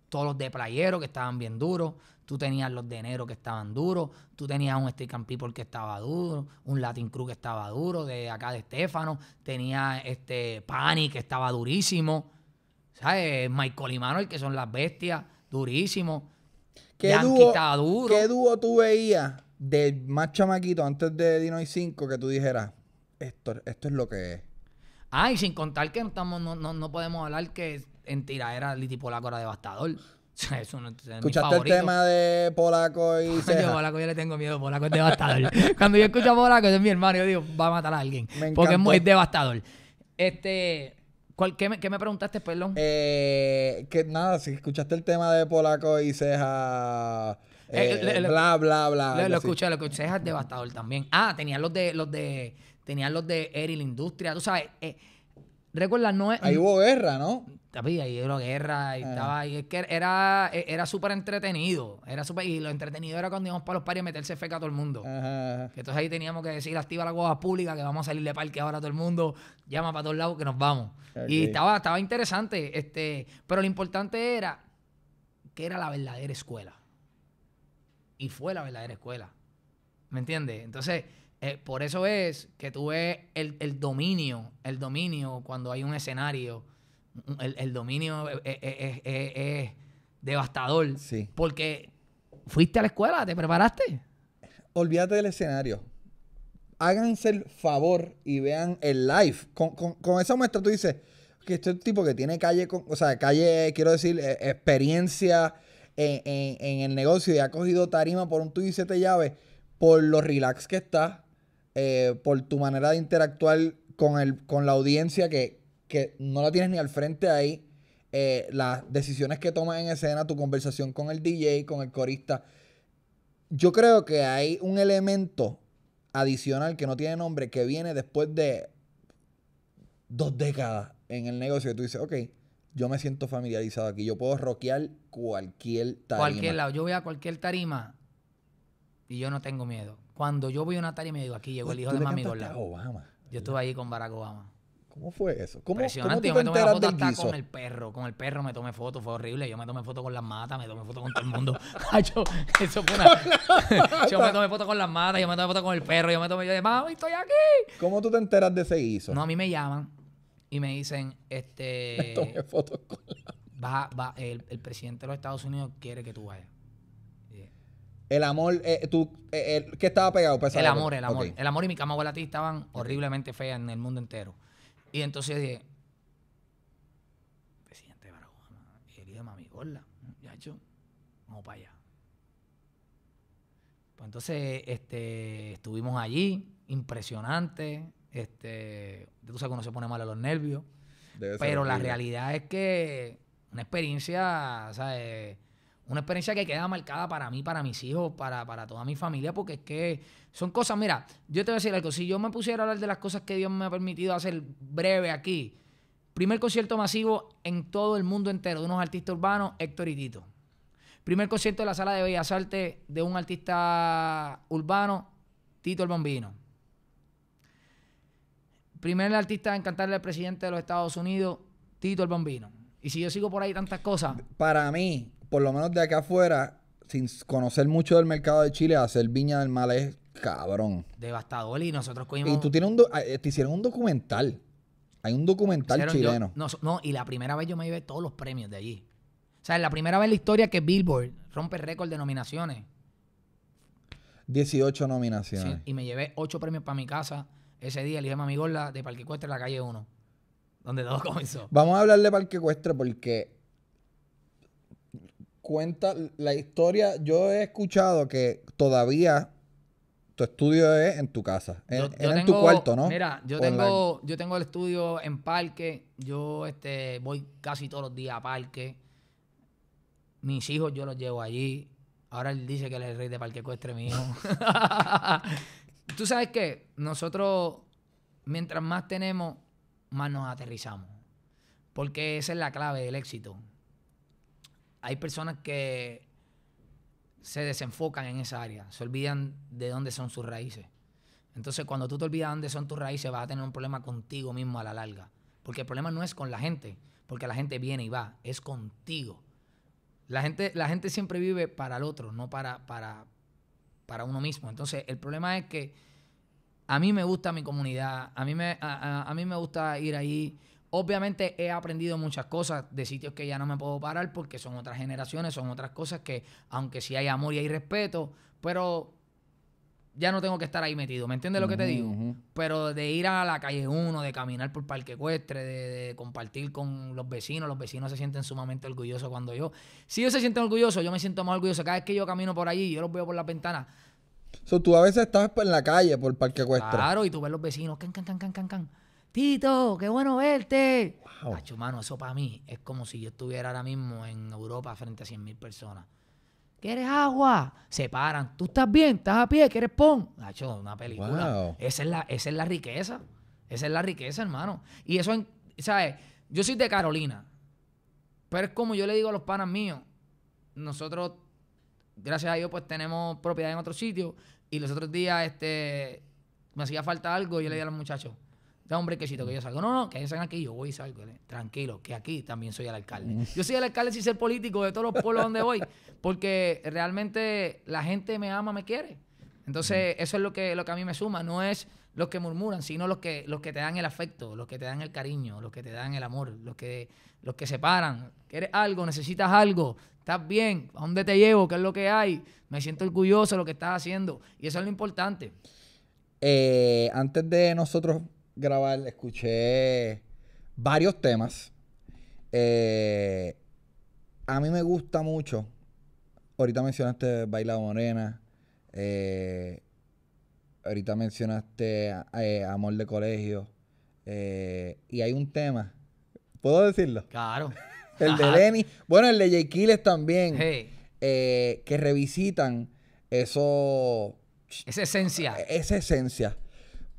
todos los de playero que estaban bien duros. Tú tenías los de enero que estaban duros, tú tenías un Stick and People que estaba duro, un Latin Crew que estaba duro, de acá de Estefano, tenía este Panic que estaba durísimo, ¿sabes? Michael Colimano, el que son las bestias, durísimo. ¿Qué dúo, duro. ¿Qué dúo tú veías de más chamaquito antes de Dino y 5 que tú dijeras, esto, esto es lo que es? Ay, sin contar que no, estamos, no, podemos hablar que en tira era Liti Polaco era devastador. Eso no, ¿Escuchaste el tema de Polaco y Ceja? Yo Polaco yo le tengo miedo, Polaco es devastador. Cuando yo escucho Polaco, es mi hermano, yo digo, va a matar a alguien. porque es muy devastador. Este, qué, me, preguntaste, perdón? Eh, que nada, si escuchaste el tema de Polaco y Ceja... Eh, eh, bla, bla, bla. lo, escuché, lo escuché, Ceja es devastador también. Ah, tenían los de, los de, tenían los de Eril Industria, tú sabes... Eh, Recuerda, no es. Ahí hubo guerra, ¿no? Ahí, ahí hubo guerra, ah. y estaba Es que era, era súper entretenido. Era super, y lo entretenido era cuando íbamos para los pares y meterse feca a todo el mundo. Entonces ahí teníamos que decir, activa la guagua pública, que vamos a salir de parque ahora a todo el mundo, llama para todos lados que nos vamos. Y estaba, estaba interesante. Este, pero lo importante era que era la verdadera escuela. Y fue la verdadera escuela. ¿Me entiendes? Entonces eh, por eso es que tú ves el, dominio, el dominio cuando hay un escenario, el, dominio eh, eh, es, devastador. Sí. Porque fuiste a la escuela, te preparaste. Olvídate del escenario. Háganse el favor y vean el live. Con, esa muestra tú dices que este tipo que tiene calle, con, o sea, calle, quiero decir, experiencia en, el negocio y ha cogido tarima por un tuyo y siete llaves, por lo relax que está, eh, por tu manera de interactuar con, el, con la audiencia que, no la tienes ni al frente ahí, eh, las decisiones que tomas en escena, tu conversación con el DJ, con el corista. Yo creo que hay un elemento adicional que no tiene nombre que viene después de dos décadas en el negocio que tú dices, ok, yo me siento familiarizado aquí, yo puedo rockear cualquier tarima. Cualquier lado, yo voy a cualquier tarima y yo no tengo miedo. Cuando yo a una y me digo, aquí llegó el pues hijo de mami Gorda. Obama. Yo estuve ahí con Barack Obama. ¿Cómo fue eso? ¿Cómo, Impresionante, yo me tomé la foto hasta con el perro. Con el perro me tomé foto, fue horrible. Yo me tomé foto con las matas, me tomé foto con todo el mundo. yo, eso fue una... yo me tomé foto con las matas, yo me tomé foto con el perro, yo me tomé yo de mami, estoy aquí. ¿Cómo tú te enteras de ese hizo? No, a mí me llaman y me dicen, este. Me tomé fotos con va, va, el, el presidente de los Estados Unidos quiere que tú vayas. El amor, eh, tú, eh, eh, ¿qué estaba pegado? El amor, el amor. El amor y mi cama abuela ti estaban horriblemente feas en el mundo entero. Y entonces dije, presidente de Barahona, y el hola, mami gorda, vamos para allá. Pues entonces este, estuvimos allí, impresionante. Este, tú sabes que se pone mal a los nervios. Pero la realidad es que una experiencia, ¿sabes? una experiencia que queda marcada para mí, para mis hijos, para, para toda mi familia, porque es que son cosas, mira, yo te voy a decir algo, si yo me pusiera a hablar de las cosas que Dios me ha permitido hacer breve aquí, primer concierto masivo en todo el mundo entero de unos artistas urbanos, Héctor y Tito. Primer concierto de la sala de Bellas Artes de un artista urbano, Tito el Bombino. Primer artista en cantarle al presidente de los Estados Unidos, Tito el Bombino. Y si yo sigo por ahí tantas cosas. Para mí, por lo menos de acá afuera, sin conocer mucho del mercado de Chile, hacer viña del mal es cabrón. Devastador y nosotros cogimos... Y tú tienes un... Ah, eh, te hicieron un documental. Hay un documental chileno. no, y la primera vez yo me llevé todos los premios de allí. O sea, es la primera vez en la historia que Billboard rompe récord de nominaciones. 18 nominaciones. Sí, y me llevé 8 premios para mi casa. Ese día le dije a mi gorla de Parque Ecuestre, la calle 1, donde todo comenzó. Vamos a hablar de Parque Cuestre porque cuenta la historia. Yo he escuchado que todavía tu estudio es en tu casa, en, en tu cuarto, ¿no? Mira, yo tengo, yo tengo el estudio en parque, yo este, voy casi todos los días a parque, mis hijos yo los llevo allí, ahora él dice que él es el rey de parque ecuestre mío. Tú sabes que nosotros, mientras más tenemos, más nos aterrizamos, porque esa es la clave del éxito hay personas que se desenfocan en esa área, se olvidan de dónde son sus raíces. Entonces, cuando tú te olvidas de dónde son tus raíces, vas a tener un problema contigo mismo a la larga. Porque el problema no es con la gente, porque la gente viene y va, es contigo. La gente, la gente siempre vive para el otro, no para, para, para uno mismo. Entonces, el problema es que a mí me gusta mi comunidad, a mí me, a mí me gusta ir ahí Obviamente he aprendido muchas cosas de sitios que ya no me puedo parar porque son otras generaciones, son otras cosas que, aunque sí hay amor y hay respeto, pero ya no tengo que estar ahí metido. ¿Me entiendes lo que te digo? Pero de ir a la calle 1, de caminar por Parque Cuestre, de, compartir con los vecinos, los vecinos se sienten sumamente orgullosos cuando yo. Si ellos se sienten orgullosos, yo me siento más orgulloso. Cada vez que yo camino por allí, yo los veo por la ventana. So, tú a veces estás en la calle por Parque Cuestre. Claro, y tú ves los vecinos, can, can, can, can, can, can. Tito, qué bueno verte. Wow. mano, eso para mí es como si yo estuviera ahora mismo en Europa frente a 100.000 mil personas. ¿Quieres agua? Se paran. ¿Tú estás bien? ¿Estás a pie? ¿Quieres pon? Hacho, una película. Esa, es la, es la riqueza. Esa es la riqueza, hermano. Y eso, ¿sabes? Yo soy de Carolina. Pero es como yo le digo a los panas míos. Nosotros, gracias a Dios, pues tenemos propiedad en otro sitio. Y los otros días, este, me hacía falta algo y yo le di a los muchachos hombre, que brequecito que yo salgo. No, no, que salgan aquí, yo voy y salgo. ¿eh? Tranquilo, que aquí también soy el alcalde. Mm. Yo soy el alcalde sin ser político de todos los pueblos donde voy, porque realmente la gente me ama, me quiere. Entonces, mm. eso es lo que, lo que a mí me suma. No es los que murmuran, sino los que, los que te dan el afecto, los que te dan el cariño, los que te dan el amor, los que, los que se paran. ¿Quieres algo? ¿Necesitas algo? ¿Estás bien? ¿A dónde te llevo? ¿Qué es lo que hay? Me siento orgulloso de lo que estás haciendo. Y eso es lo importante. Eh, antes de nosotros grabar, escuché varios temas. Eh, a mí me gusta mucho. Ahorita mencionaste Baila Morena. Eh, ahorita mencionaste eh, Amor de Colegio. y hay un tema. ¿Puedo decirlo? Claro. el de Lenny. Bueno, el de J. también. que revisitan eso. Esa esencia. Esa esencia.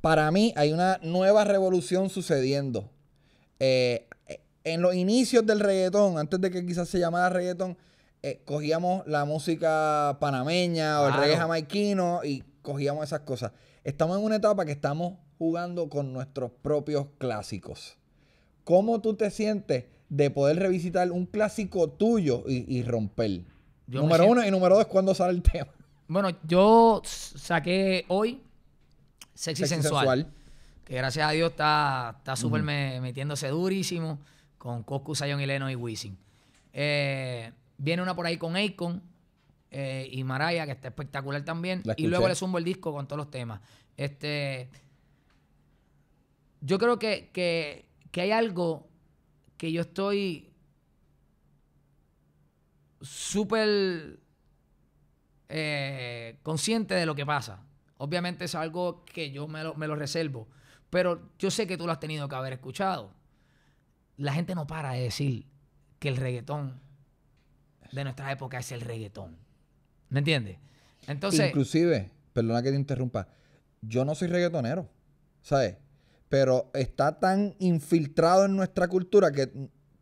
Para mí hay una nueva revolución sucediendo. Eh, eh, en los inicios del reggaetón, antes de que quizás se llamara reggaetón, eh, cogíamos la música panameña o el reggae jamaiquino y cogíamos esas cosas. Estamos en una etapa que estamos jugando con nuestros propios clásicos. ¿Cómo tú te sientes de poder revisitar un clásico tuyo y, y romper? número uno y número dos, ¿cuándo sale el tema? Bueno, yo saqué hoy Sexy, sensual, Que gracias a Dios está súper metiéndose durísimo con Coscu, Sayon y Leno y Wisin. Eh, viene una por ahí con Akon eh, y Maraya, que está espectacular también. Y luego le zumbo el disco con todos los temas. Este, yo creo que, hay algo que yo estoy súper eh, consciente de lo que pasa. Obviamente es algo que yo me lo, me lo reservo, pero yo sé que tú lo has tenido que haber escuchado. La gente no para de decir que el reggaetón de nuestra época es el reggaetón. ¿Me entiendes? Entonces. Inclusive, perdona que te interrumpa, yo no soy reggaetonero, ¿sabes? Pero está tan infiltrado en nuestra cultura que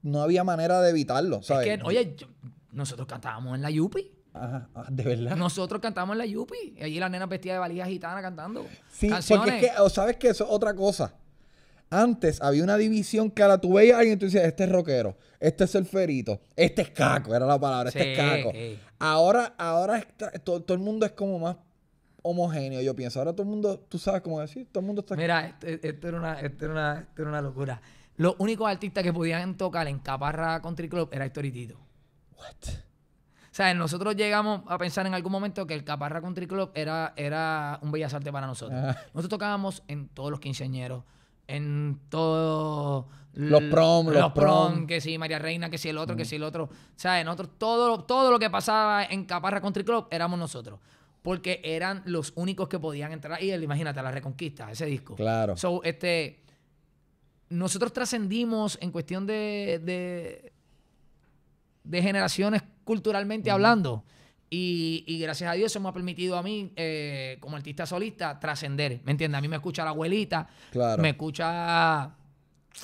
no había manera de evitarlo, ¿sabes? Es que, oye, nosotros cantábamos en la Yupi. Ah, de verdad. Nosotros cantamos en la Yupi. y Allí la nena vestida de valija gitana cantando. Sí, canciones. porque es que, sabes que eso es otra cosa. Antes había una división que ahora tú veías a alguien y tú dices, este es rockero, este es ferito, este es caco, era la palabra, este es caco. Ahora, ahora todo, el mundo es como más homogéneo, yo pienso. Ahora todo el mundo, tú sabes cómo decir, todo el mundo está... Mira, esto, este era, una, esto, este era, una, locura. Los únicos artistas que podían tocar en Caparra Country Club era Historitito sea, nosotros llegamos a pensar en algún momento que el Caparra Country Club era, era un bellas para nosotros. Ah. Nosotros tocábamos en todos los quinceañeros, en todos los prom, los, que si sí, María Reina, que si el otro, que mm. si el otro. O sea, nosotros todo, todo lo que pasaba en Caparra Country Club éramos nosotros porque eran los únicos que podían entrar. Y él, imagínate, la Reconquista, ese disco. Claro. So, este, nosotros trascendimos en cuestión de, de generaciones culturalmente hablando. Y, gracias a Dios se me ha permitido a mí, eh, como artista solista, trascender. ¿Me entiendes? A mí me escucha la abuelita, me escucha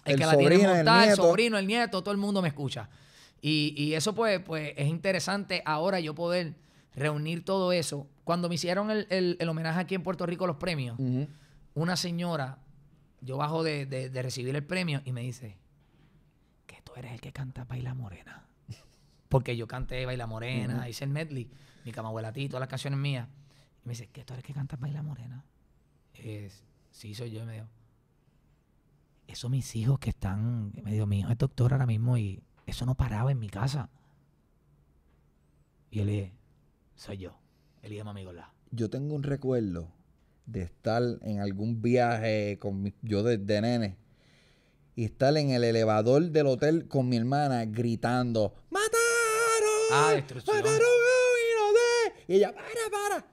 el, que sobrino, la tiene el, sobrino, el nieto, todo el mundo me escucha. Y, eso pues, pues es interesante ahora yo poder reunir todo eso. Cuando me hicieron el, homenaje aquí en Puerto Rico, los premios, una señora, yo bajo de, recibir el premio y me dice, que tú eres el que canta Baila Morena porque yo canté Baila Morena, hice el medley, mi camabuela ti, todas las canciones mías. Y me dice, ¿qué tú eres que cantas Baila Morena? Es, sí, soy yo. Y me dijo, esos mis hijos que están, me dijo, mi hijo es doctor ahora mismo y eso no paraba en mi casa. Y él dije, soy yo, el hijo de Yo tengo un recuerdo de estar en algún viaje con mi, yo desde nene y estar en el elevador del hotel con mi hermana gritando, ¡Mata! Ah, destrucción. Y ella, para, para.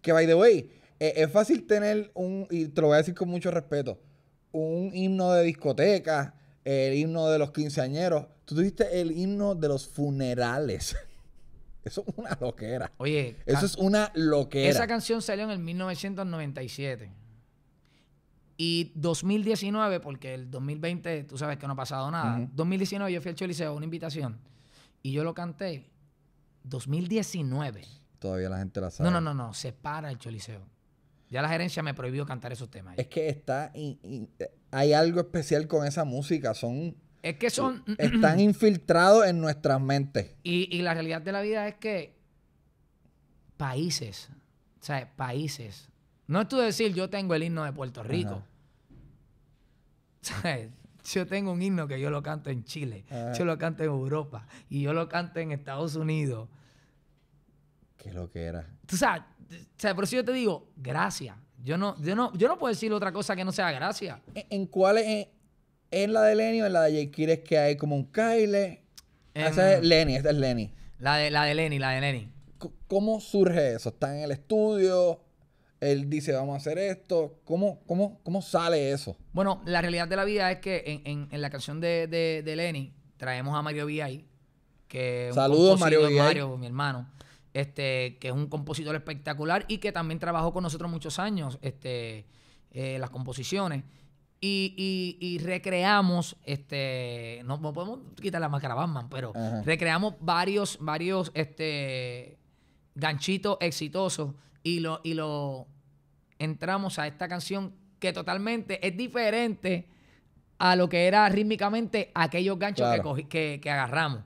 Que, by the way, eh, es fácil tener un, y te lo voy a decir con mucho respeto, un himno de discoteca, el himno de los quinceañeros. Tú tuviste el himno de los funerales. Eso es una loquera. Oye. Eso es una loquera. Esa canción salió en el 1997. Y 2019, porque el 2020, tú sabes que no ha pasado nada. 2019 yo fui al Choliseo, una invitación. Y yo lo canté 2019. Todavía la gente la sabe. No, no, no, no. Se para el choliseo. Ya la gerencia me prohibió cantar esos temas. Es que está. hay algo especial con esa música. Son. Es que son. Están infiltrados en nuestras mentes. Y, la realidad de la vida es que. Países. O sea, países. No es tú decir, yo tengo el himno de Puerto Rico. Yo tengo un himno que yo lo canto en Chile, ah. yo lo canto en Europa y yo lo canto en Estados Unidos. Qué lo que era. Tú sabes, por eso yo te digo, gracias. Yo no, yo no, yo no puedo decir otra cosa que no sea gracias. ¿En, cuál es? En, la de Lenny o en la de J.K. es que hay como un Kyle? Ah, esa es em, Lenny, esta es Lenny. La de, la de Lenny, la de Lenny. ¿Cómo surge eso? ¿Están en el estudio? él dice, vamos a hacer esto. ¿Cómo, cómo sale eso? Bueno, la realidad de la vida es que en, la canción de, de, Lenny traemos a Mario Villay, que Saludos, Mario, Mario, mi hermano. Este, que es un compositor espectacular y que también trabajó con nosotros muchos años, este, eh, las composiciones. Y, recreamos, este, no, podemos quitar la máscara Batman, pero recreamos varios, varios, este, ganchitos exitosos y lo, y lo entramos a esta canción que totalmente es diferente a lo que era rítmicamente aquellos ganchos que, que, agarramos.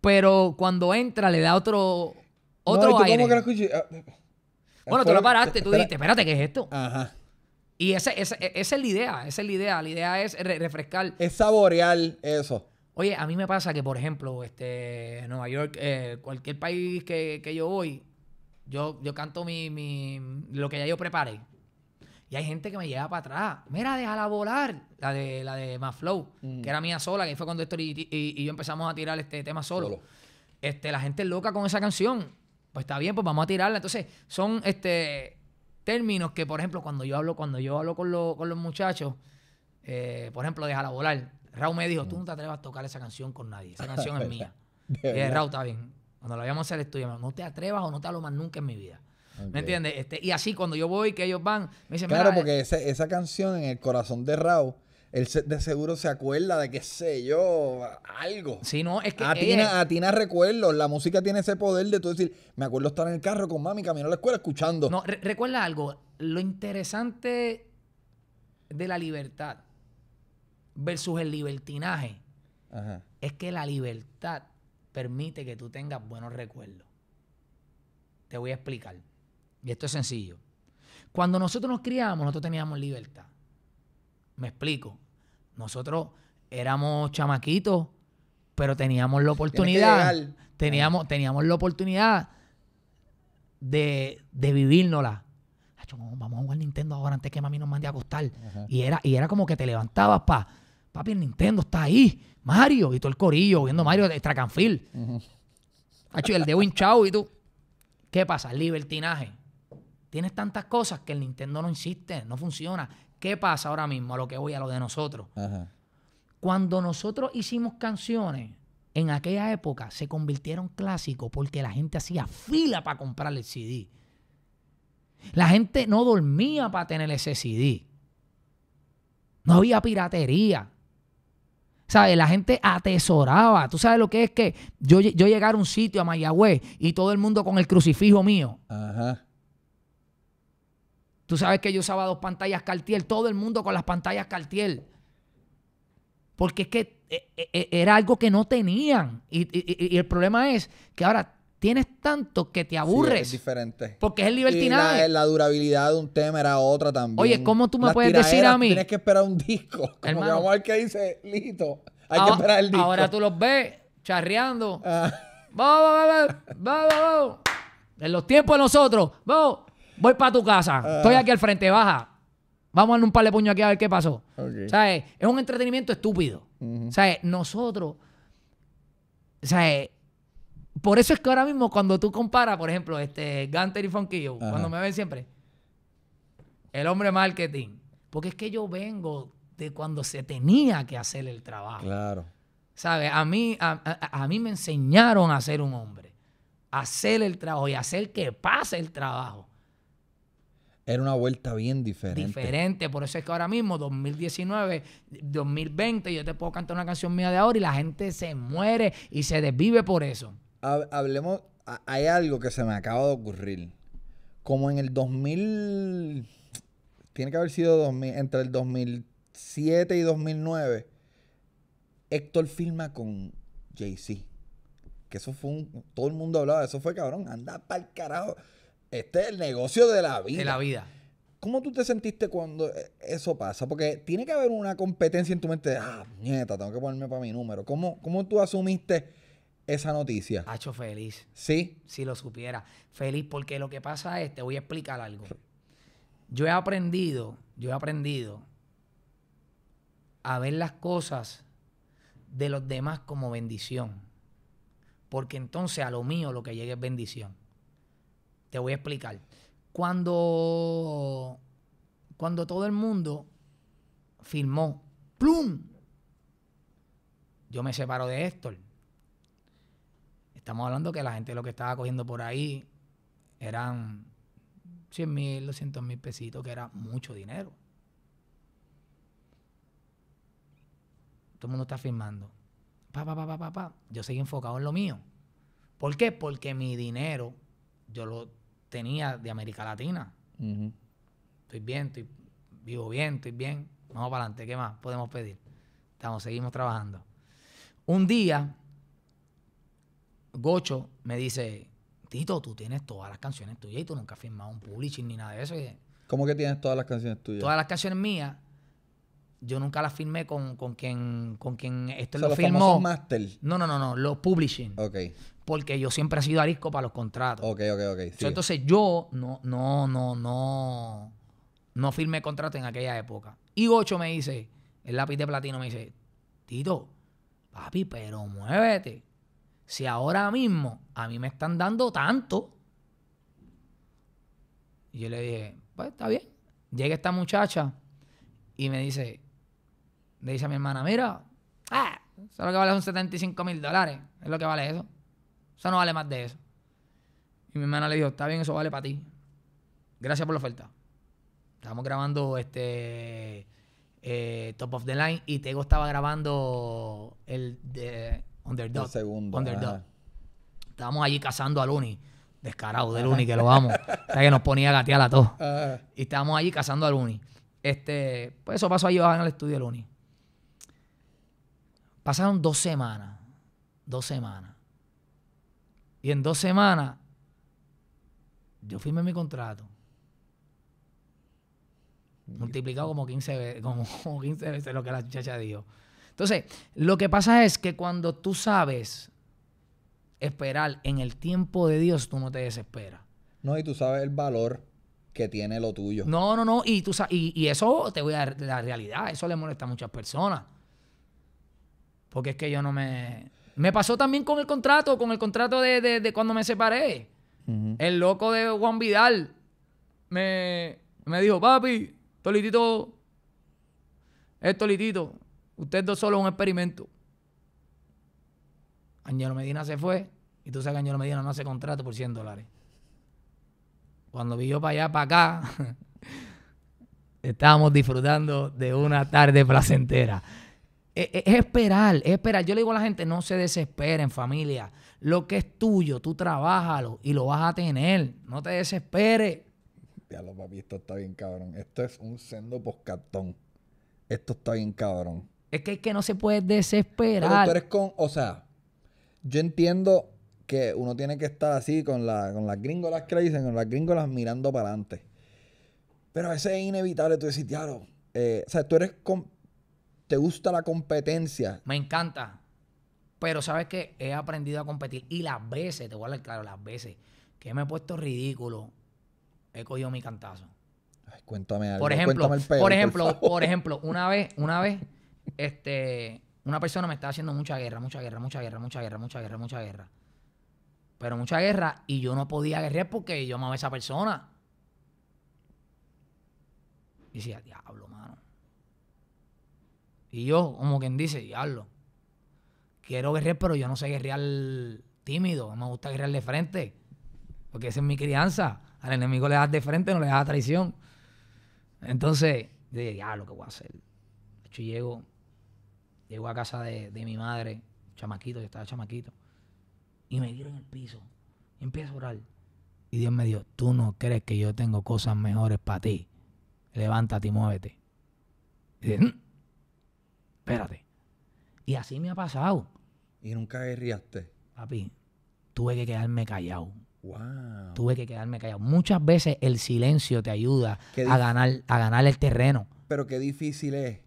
Pero cuando entra le da otro, otro aire. Ah, eh, bueno, tú lo paraste, tú dijiste, espérate, ¿qué es esto? Ajá. Y e, esa, es la idea, esa es la idea. La idea es refrescar. Es saborear eso. Oye, a mí me pasa que, por ejemplo, este, Nueva York, eh, cualquier país que, que yo voy, yo, canto mi, lo que ya yo preparé. Y hay gente que me lleva para atrás. Mira, déjala volar. La de, la de Maflow, flow mm. que era mía sola, que fue cuando Héctor y, yo empezamos a tirar este tema solo. Este, la gente es loca con esa canción. Pues está bien, pues vamos a tirarla. Entonces, son este términos que, por ejemplo, cuando yo hablo, cuando yo hablo con, con los muchachos, eh, por ejemplo, déjala volar. Raúl me dijo, tú no te atrevas a tocar esa canción con nadie. Esa canción es mía. y Raúl está bien. Cuando lo habíamos hacer el estudio, no te atrevas o no te hablo más nunca en mi vida. ¿Me entiendes? Este, y así cuando yo voy, que ellos van, me dicen, Claro, porque esa canción en el corazón de Rao, él de seguro se acuerda de qué sé yo, algo. Sí, no, es que. Atina, recuerdos. La música tiene ese poder de tú decir, me acuerdo estar en el carro con mami, camino a la escuela escuchando. No, recuerda algo. Lo interesante de la libertad versus el libertinaje es que la libertad permite que tú tengas buenos recuerdos. Te voy a explicar. Y esto es sencillo. Cuando nosotros nos criamos, nosotros teníamos libertad. Me explico. Nosotros éramos chamaquitos, pero teníamos la oportunidad. Teníamos, teníamos la oportunidad de, de vivírnosla. Vamos a jugar Nintendo ahora antes que mami nos mande a acostar. Y era, y era como que te levantabas, pa Papi, el Nintendo está ahí. Mario. Y todo el corillo viendo Mario de Tracanfil, el de Chao y tú. ¿Qué pasa? El libertinaje. Tienes tantas cosas que el Nintendo no insiste, no funciona. ¿Qué pasa ahora mismo a lo que voy a lo de nosotros? Cuando nosotros hicimos canciones, en aquella época se convirtieron clásicos porque la gente hacía fila para comprar el CD. La gente no dormía para tener ese CD. No había piratería. ¿sabes? La gente atesoraba. Tú sabes lo que es que yo, yo a un sitio, a Mayagüez, y todo el mundo con el crucifijo mío. Ajá. Tú sabes que yo usaba dos pantallas Cartier, todo el mundo con las pantallas Cartier. Porque es que eh, eh, eh, era algo que no tenían. y el problema es que ahora tienes tanto que te aburres. es diferente. Porque es el libertinaje. la, durabilidad de un tema era otra también. Oye, ¿cómo tú me puedes decir a mí? Tienes que esperar un disco. Como que vamos a ver qué dice Listo. Hay que esperar el disco. Ahora tú los ves charreando. Ah. Vamos, vamos, vamos, vamos. En los tiempos de nosotros. Vamos. Voy para tu casa. Ah. Estoy aquí al frente. Baja. Vamos a darle un par de puños aquí a ver qué pasó. ¿Sabes? Es un entretenimiento estúpido. ¿Sabes? Nosotros. ¿Sabes? Por eso es que ahora mismo cuando tú comparas, por ejemplo, este Gunter y Fonquillo, cuando me ven siempre, el hombre marketing, porque es que yo vengo de cuando se tenía que hacer el trabajo. Claro. ¿Sabes? A mí, a mí me enseñaron a ser un hombre, a hacer el trabajo y hacer que pase el trabajo. Era una vuelta bien diferente. Diferente, por eso es que ahora mismo, 2019, 2020, yo te puedo cantar una canción mía de ahora y la gente se muere y se desvive por eso hablemos, hay algo que se me acaba de ocurrir. Como en el 2000, tiene que haber sido entre el 2007 y 2009, Héctor filma con Jay-Z. Que eso fue un, todo el mundo hablaba, eso fue cabrón, anda para el carajo. Este es el negocio de la vida. De la vida. ¿Cómo tú te sentiste cuando eh, eso pasa? Porque tiene que haber una competencia en tu mente. Ah, nieta, tengo que ponerme para mi número. ¿Cómo, cómo tú asumiste esa noticia? ha hecho feliz. ¿Sí? Si lo supiera. Feliz porque lo que pasa es, te voy a explicar algo. Yo he aprendido, yo he aprendido a ver las cosas de los demás como bendición. Porque entonces a lo mío lo que llega es bendición. Te voy a explicar. Cuando, cuando todo el mundo firmó, ¡plum! Yo me separo de Héctor Estamos hablando que la gente lo que estaba cogiendo por ahí eran 100 mil, 200 mil pesitos, que era mucho dinero. Todo el mundo está firmando. Pa, pa, pa, pa, pa, Yo seguí enfocado en lo mío. ¿Por qué? Porque mi dinero yo lo tenía de América Latina. Estoy bien, estoy vivo bien, estoy bien. Vamos para adelante, ¿qué más podemos pedir? Estamos, seguimos trabajando. Un día Gocho me dice, Tito, tú tienes todas las canciones tuyas y tú nunca has firmado un publishing ni nada de eso. ¿Cómo que tienes todas las canciones tuyas? Todas las canciones mías. Yo nunca las firmé con, quien con quien esto lo los firmó. Master. No, no, no, no, los publishing. Ok. Porque yo siempre he sido arisco para los contratos. Ok, ok, ok. Entonces, yo no, no, no, no, no firmé contrato en aquella época. Y Gocho me dice, el lápiz de platino me dice, Tito, papi, pero muévete si ahora mismo a mí me están dando tanto? Y yo le dije, pues está bien. Llega esta muchacha y me dice, le dice a mi hermana, mira, ah, eso lo que vale son 75 mil dólares, es lo que vale eso. Eso no vale más de eso. Y mi hermana le dijo, está bien, eso vale para ti. Gracias por la oferta. Estábamos grabando este eh, Top of the Line y Tego estaba grabando el de Underdog. segundo. Estábamos allí cazando a Luni. Descarado de Luni, que lo vamos. que nos ponía a gatear a todos. Y estábamos allí cazando a Luni. Este, pues eso pasó allí en el estudio de Luni. Pasaron dos semanas. Dos semanas. Y en dos semanas, yo firmé mi contrato. Multiplicado como 15 veces, 15 veces lo que la muchacha dijo. Entonces, lo que pasa es que cuando tú sabes esperar en el tiempo de Dios, tú no te desesperas. No, y tú sabes el valor que tiene lo tuyo. No, no, no. Y, tú y, eso te voy a dar la realidad. Eso le molesta a muchas personas. Porque es que yo no me. Me pasó también con el contrato, con el contrato de, cuando me separé. El loco de Juan Vidal me, me dijo, papi, Tolitito, es Tolitito usted dos solo un experimento. Angelo Medina se fue y tú sabes que Angelo Medina no hace contrato por 100 dólares. Cuando vi yo para allá, para acá, estábamos disfrutando de una tarde placentera. E, e, es, esperar, es esperar. Yo le digo a la gente, no se desesperen, familia. Lo que es tuyo, tú trabajalo y lo vas a tener. No te desesperes. Ya papi, esto está bien cabrón. Esto es un sendo poscatón. Esto está bien cabrón. Es que, es que no se puede desesperar. tú eres con, o sea, yo entiendo que uno tiene que estar así con, las gringolas que le dicen, con las gringolas mirando para adelante. Pero a veces es inevitable tú decir, claro, eh", o sea, tú eres, con, te gusta la competencia. Me encanta. Pero sabes que he aprendido a competir y las veces, te voy a hablar claro, las veces que me he puesto ridículo, he cogido mi cantazo. Ay, cuéntame algo. Por ejemplo, por ejemplo, por ejemplo, una vez, una vez este, una persona me estaba haciendo mucha guerra, mucha guerra, mucha guerra, mucha guerra, mucha guerra, mucha guerra. Pero mucha guerra y yo no podía guerrear porque yo amaba a esa persona. Y decía, diablo, mano. Y yo, como quien dice, diablo. Quiero guerrear, pero yo no sé guerrear tímido. Me gusta guerrear de frente. Porque esa es mi crianza. Al enemigo le das de frente, no le das traición. Entonces, dije, diablo, ¿qué voy a hacer? De hecho, llego, Llego a casa de, mi madre, chamaquito, yo estaba chamaquito, y me dieron el piso. empiezo a orar. Y Dios me dijo, tú no crees que yo tengo cosas mejores para ti. Levántate y muévete. Y mm, espérate. Y así me ha pasado. ¿Y nunca guerriaste? Papi, tuve que quedarme callado. Wow. Tuve que quedarme callado. Muchas veces el silencio te ayuda a ganar, a ganar el terreno. Pero qué difícil es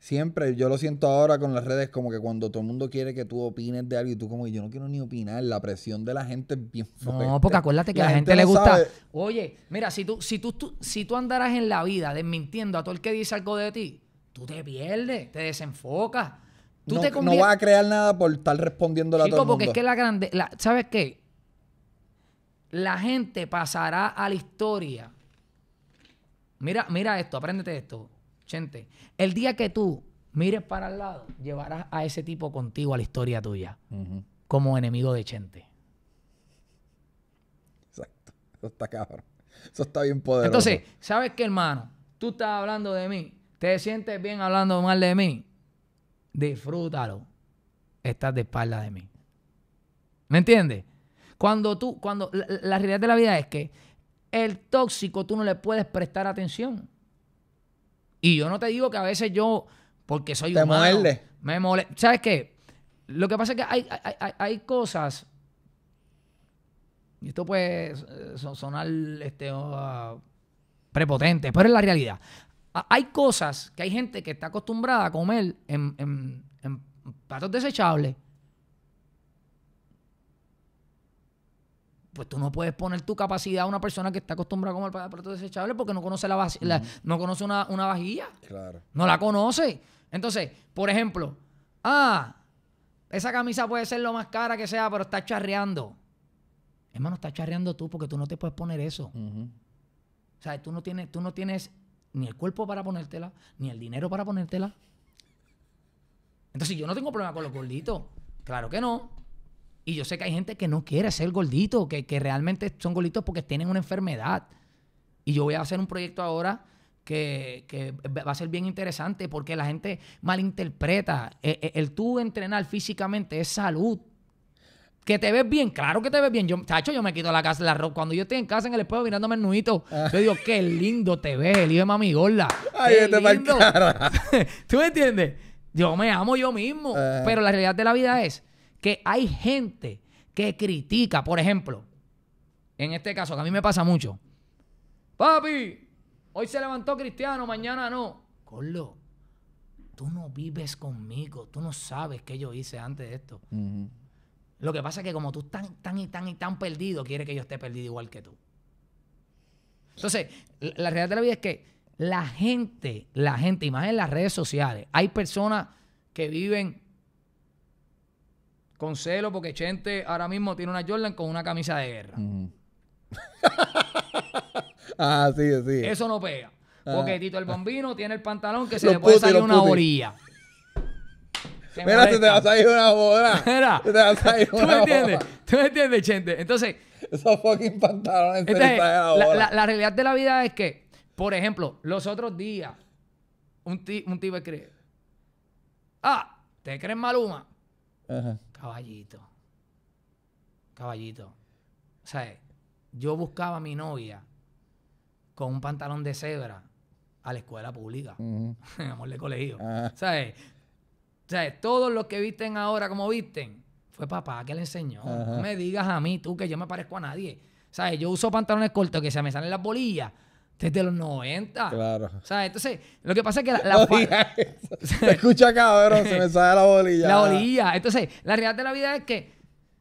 Siempre, yo lo siento ahora con las redes, como que cuando todo el mundo quiere que tú opines de algo y tú como yo no quiero ni opinar, la presión de la gente es bien fuerte. No, porque acuérdate que a la gente, le gusta. Oye, mira, si tú, si tú, si tú andaras en la vida desmintiendo a todo el que dice algo de ti, tú te pierdes, te desenfocas. no, vas a crear nada por estar respondiendo a todo el mundo. porque es que la grande, ¿sabes qué? La gente pasará a la historia. Mira, mira esto, apréndete esto el día que tú mires para el lado, llevarás a ese tipo contigo a la historia tuya, como enemigo de gente. Exacto. Eso está cabrón. Eso está bien poderoso. Entonces, ¿sabes qué, hermano? Tú estás hablando de mí. ¿Te sientes bien hablando mal de mí? Disfrútalo. Estás de espalda de mí. ¿Me entiendes? Cuando tú, cuando la realidad de la vida es que el tóxico tú no le puedes prestar atención. Y yo no te digo que a veces yo, porque soy humano, me mole, ¿Sabes qué? Lo que pasa es que hay, cosas, y esto puede eh, sonar este, ah, prepotente, pero es la realidad. Hay cosas que hay gente que está acostumbrada a comer en, en, en platos desechables pues tú no puedes poner tu capacidad a una persona que está acostumbrada a comer plato desechable porque no conoce la, no conoce una, vajilla. Claro. No la conoce. Entonces, por ejemplo, ah, esa camisa puede ser lo más cara que sea, pero está charreando. Hermano, está charreando tú porque tú no te puedes poner eso. O sea, tú no tienes, tú no tienes ni el cuerpo para ponértela, ni el dinero para ponértela. Entonces, yo no tengo problema con los gorditos. Claro que no. Y yo sé que hay gente que no quiere ser gordito, que, realmente son gorditos porque tienen una enfermedad. Y yo voy a hacer un proyecto ahora que, va a ser bien interesante porque la gente malinterpreta. Eh, eh, el, tú entrenar físicamente es salud. Que te ves bien, claro que te ves bien. Yo, chacho, yo me quito la casa, la ropa. Cuando yo estoy en casa en el espejo mirándome el nudito, ah. yo digo, qué lindo te ves, el hijo de mami gorda. qué lindo. ¿Tú me entiendes? Yo me amo yo mismo. Ah. Pero la realidad de la vida es, que hay gente que critica, por ejemplo, en este caso, que a mí me pasa mucho. Papi, hoy se levantó Cristiano, mañana no. Corlo, tú no vives conmigo, tú no sabes qué yo hice antes de esto. Lo que pasa es que como tú estás tan y tan y tan perdido, quiere que yo esté perdido igual que tú. Entonces, la, realidad de la vida es que la gente, la gente, y más en las redes sociales, hay personas que viven con celo porque Chente ahora mismo tiene una Jordan con una camisa de guerra. ah, sí, sí. Eso no pega. Porque ah. Tito el Bombino tiene el pantalón que se le puede salir una orilla. Mira, se te va a salir una bola. Mira. te va a salir una ¿Tú me entiendes? ¿Tú me entiendes, Chente? Entonces... Esos fucking pantalones se la, La, realidad de la vida es que, por ejemplo, los otros días, un, tío un ah, ¿te crees Maluma? Ajá. Caballito. Caballito. O sea, yo buscaba a mi novia con un pantalón de cebra a la escuela pública. en amor de colegio. o ah. sea Todos los que visten ahora como visten, fue papá que le enseñó. No me digas a mí, tú, que yo me parezco a nadie. ¿Sabes? Yo uso pantalones cortos que se me salen las bolillas. Desde los 90. Claro. O sea, entonces, lo que pasa es que la. la se escucha cabrón, se me sale la bolilla. La bolilla. Entonces, la realidad de la vida es que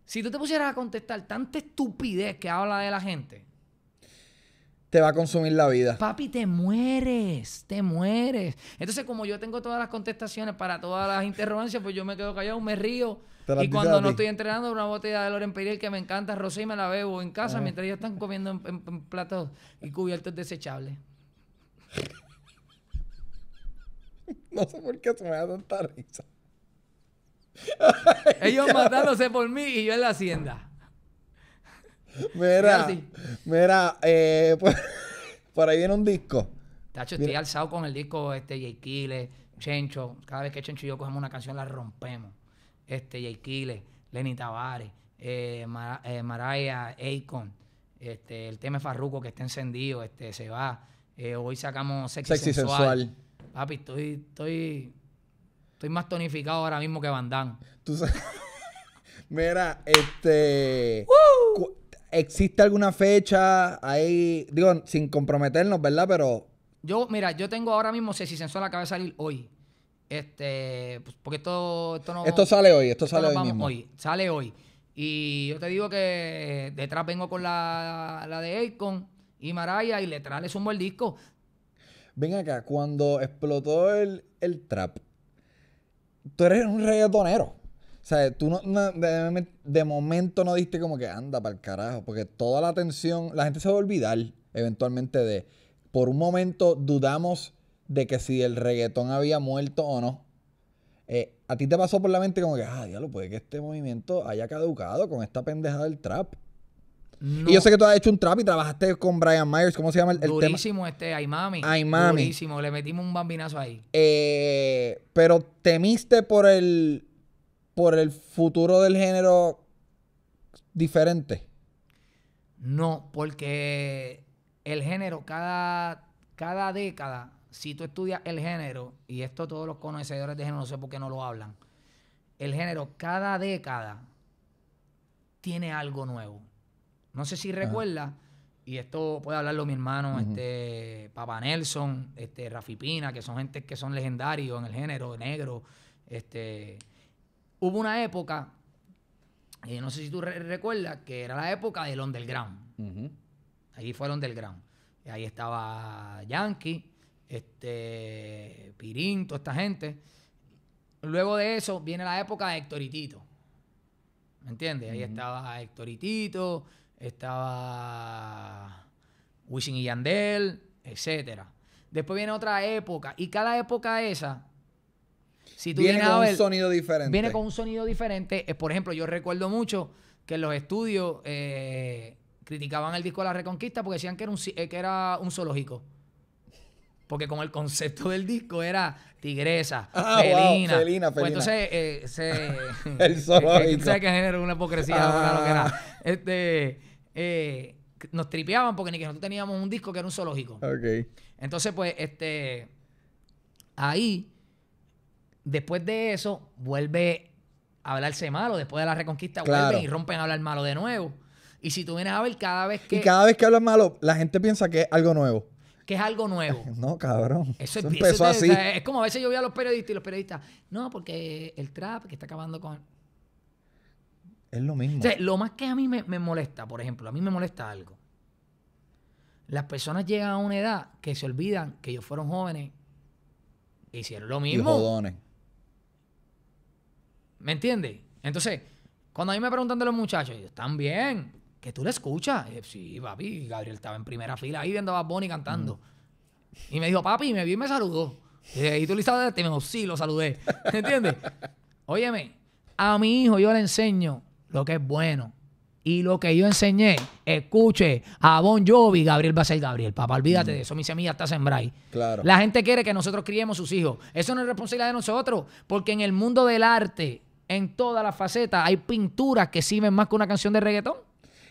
si tú te pusieras a contestar tanta estupidez que habla de la gente, te va a consumir la vida. Papi, te mueres, te mueres. Entonces, como yo tengo todas las contestaciones para todas las interrogancias, pues yo me quedo callado, me río y cuando no estoy entrenando, una botella de Loren Periel que me encanta, rosé, me la bebo en casa ah. mientras ellos están comiendo en, platos y cubiertos desechables. no sé por qué se me da tanta risa. ellos matándose por mí y yo en la hacienda. Mira, mira, eh, por ahí viene un disco. Tacho, estoy alzado con el disco este J. Chencho. Cada vez que Chencho y yo cogemos una canción, la rompemos este, Jay Kille, Lenny Tavares, eh, Maraya, eh, Aikon este, el tema Farruco que está encendido, este, se va. Eh, hoy sacamos Sexy, sensual. Papi, estoy, estoy, estoy más tonificado ahora mismo que Van Damme. ¿Tú Mira, este... ¿Existe alguna fecha ahí? Digo, sin comprometernos, ¿verdad? Pero... Yo, mira, yo tengo ahora mismo Sexy Sensual acaba de salir hoy. Este, pues, porque esto, esto sale hoy, esto, sale hoy sale hoy. Y yo te digo que detrás vengo con la, la de Akon y Maraya y Letra le buen el disco. Ven acá, cuando explotó el, el trap, tú eres un reggaetonero. O sea, tú no, de, de, momento no diste como que anda para el carajo, porque toda la atención, la gente se va a olvidar eventualmente de, por un momento dudamos de que si el reggaetón había muerto o no. Eh, ¿A ti te pasó por la mente como que, ah, diablo, puede que este movimiento haya caducado con esta pendejada del trap? Y yo sé que tú has hecho un trap y trabajaste con Brian Myers. ¿Cómo se llama el, el Durísimo este, Ay Mami. Ay Mami. le metimos un bambinazo ahí. Eh, pero temiste por el, por el futuro del género diferente. No, porque el género cada, cada década si tú estudias el género, y esto todos los conocedores de género no sé por qué no lo hablan, el género cada década tiene algo nuevo. No sé si recuerdas, y esto puede hablarlo mi hermano, este Papa Nelson, este Rafi Pina, que son gente que son legendarios en el género negro. Este, hubo una época, y eh, no sé si tú recuerdas, que era la época del underground. Ahí fue el underground. Ahí estaba Yankee, este, Pirín, esta gente. Luego de eso viene la época de Tito ¿Me entiendes? Ahí estaba Héctor y Tito estaba Wishing y Yandel, etcétera. Después viene otra época. Y cada época esa. Si viene con un sonido diferente. Viene con un sonido diferente. por ejemplo, yo recuerdo mucho que en los estudios eh, criticaban el disco La Reconquista porque decían que eh, que era un zoológico porque como el concepto del disco era tigresa, ah, Pues entonces eh, se, el zoológico. ¿Sabes qué género? Una hipocresía, ah. o que era. Este, eh, nos tripeaban porque ni que nosotros teníamos un disco que era un zoológico. Entonces, pues, este, ahí, después de eso, vuelve a hablarse malo. Después de la reconquista, vuelven y rompen a hablar malo de nuevo. Y si tú vienes a ver cada vez que... Y cada vez que hablan malo, la gente piensa que es algo nuevo que es algo nuevo. No, cabrón. Eso, empezó así. es como a veces yo veo a los periodistas y los periodistas, no, porque el trap que está acabando con... Es lo mismo. O sea, lo más que a mí me, me molesta, por ejemplo, a mí me molesta algo. Las personas llegan a una edad que se olvidan que ellos fueron jóvenes e hicieron lo mismo. Y jodones. ¿Me entiendes? Entonces, cuando a mí me preguntan de los muchachos, ellos están bien tú le escuchas. Eh, sí, papi, Gabriel estaba en primera fila ahí viendo a Bad cantando. Mm. Y me dijo, papi, y me vi y me saludó. Y tú le te y me dijo, sí, lo saludé. ¿Entiendes? Óyeme, a mi hijo yo le enseño lo que es bueno. Y lo que yo enseñé, escuche, a Bon Jovi, Gabriel va a ser Gabriel. Papá, olvídate mm. de eso, mi semilla está sembrada La gente quiere que nosotros criemos sus hijos. Eso no es responsabilidad de nosotros, porque en el mundo del arte, en todas las facetas, hay pinturas que sirven más que una canción de reggaetón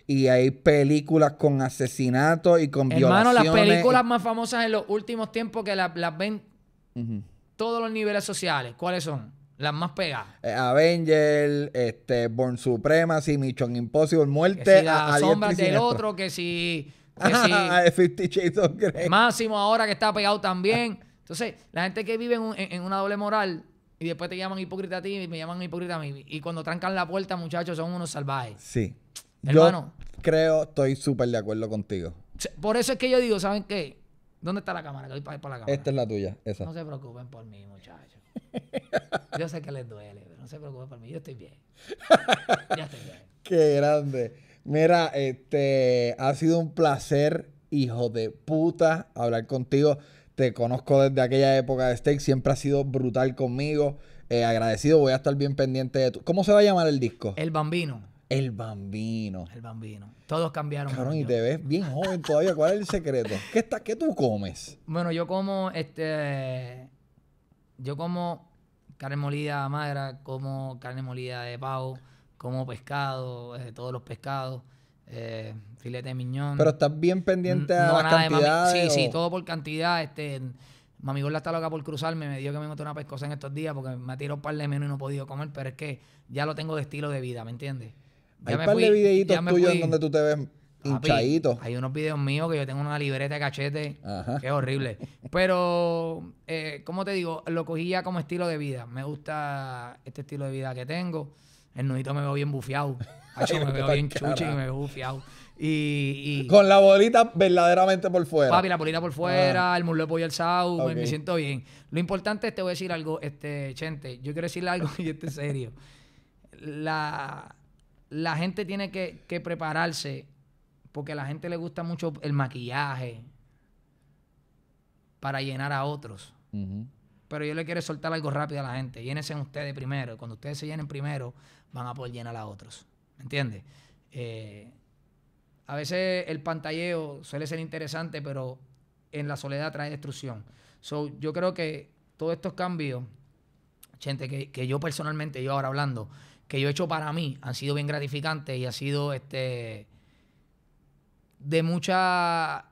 y hay películas con asesinatos y con violaciones. Hermano, las películas más famosas en los últimos tiempos que las ven todos los niveles sociales, ¿cuáles son? Las más pegadas. Eh, Avengers, este, Born Supremacy, Mission Impossible, Muerte. Que si las sombras del otro, que si... Máximo ahora que está pegado también. Entonces, la gente que vive en una doble moral y después te llaman hipócrita a ti y me llaman hipócrita a mí. Y cuando trancan la puerta, muchachos, son unos salvajes. Sí. Hermano. creo, estoy súper de acuerdo contigo. Por eso es que yo digo, ¿saben qué? ¿Dónde está la cámara? Que voy para, la cámara. Esta es la tuya, esa. No se preocupen por mí, muchachos. yo sé que les duele, pero no se preocupen por mí. Yo estoy bien. ya estoy bien. Qué grande. Mira, este ha sido un placer, hijo de puta, hablar contigo. Te conozco desde aquella época de Steak, siempre ha sido brutal conmigo. Eh, agradecido, voy a estar bien pendiente de tu. ¿Cómo se va a llamar el disco? El Bambino. El bambino. El bambino. Todos cambiaron. y te ves bien joven todavía. ¿Cuál es el secreto? ¿Qué, está, ¿Qué tú comes? Bueno, yo como este. Yo como carne molida madera, como carne molida de pavo, como pescado, eh, todos los pescados, eh, filete de miñón. Pero estás bien pendiente a no, las Sí, sí, todo por cantidad. Este, Mami Gorda está loca por cruzarme. Me dio que me encontré una pescosa en estos días porque me tiró un par de menos y no he podido comer. Pero es que ya lo tengo de estilo de vida, ¿me entiendes? Hay un par videitos tuyos donde tú te ves hinchadito. Hay unos videos míos que yo tengo una libreta de cachete, que es horrible. Pero, eh, como te digo, lo cogía como estilo de vida. Me gusta este estilo de vida que tengo. El nudito me veo bien bufiado. me veo bien chuchi y me veo bufiado. Y, Con la bolita verdaderamente por fuera. Papi, la bolita por ah. fuera, el muslo de pollo alzado, me, siento bien. Lo importante es, te voy a decir algo, este, gente, yo quiero decirle algo y este serio. La, la gente tiene que, prepararse porque a la gente le gusta mucho el maquillaje para llenar a otros. Pero yo le quiero soltar algo rápido a la gente. Llénense ustedes primero. cuando ustedes se llenen primero, van a poder llenar a otros. ¿Me entiendes? Eh, a veces el pantalleo suele ser interesante, pero en la soledad trae destrucción. yo creo que todos estos cambios, gente, que, que yo personalmente, yo ahora hablando, que yo he hecho para mí han sido bien gratificantes y ha sido este de mucha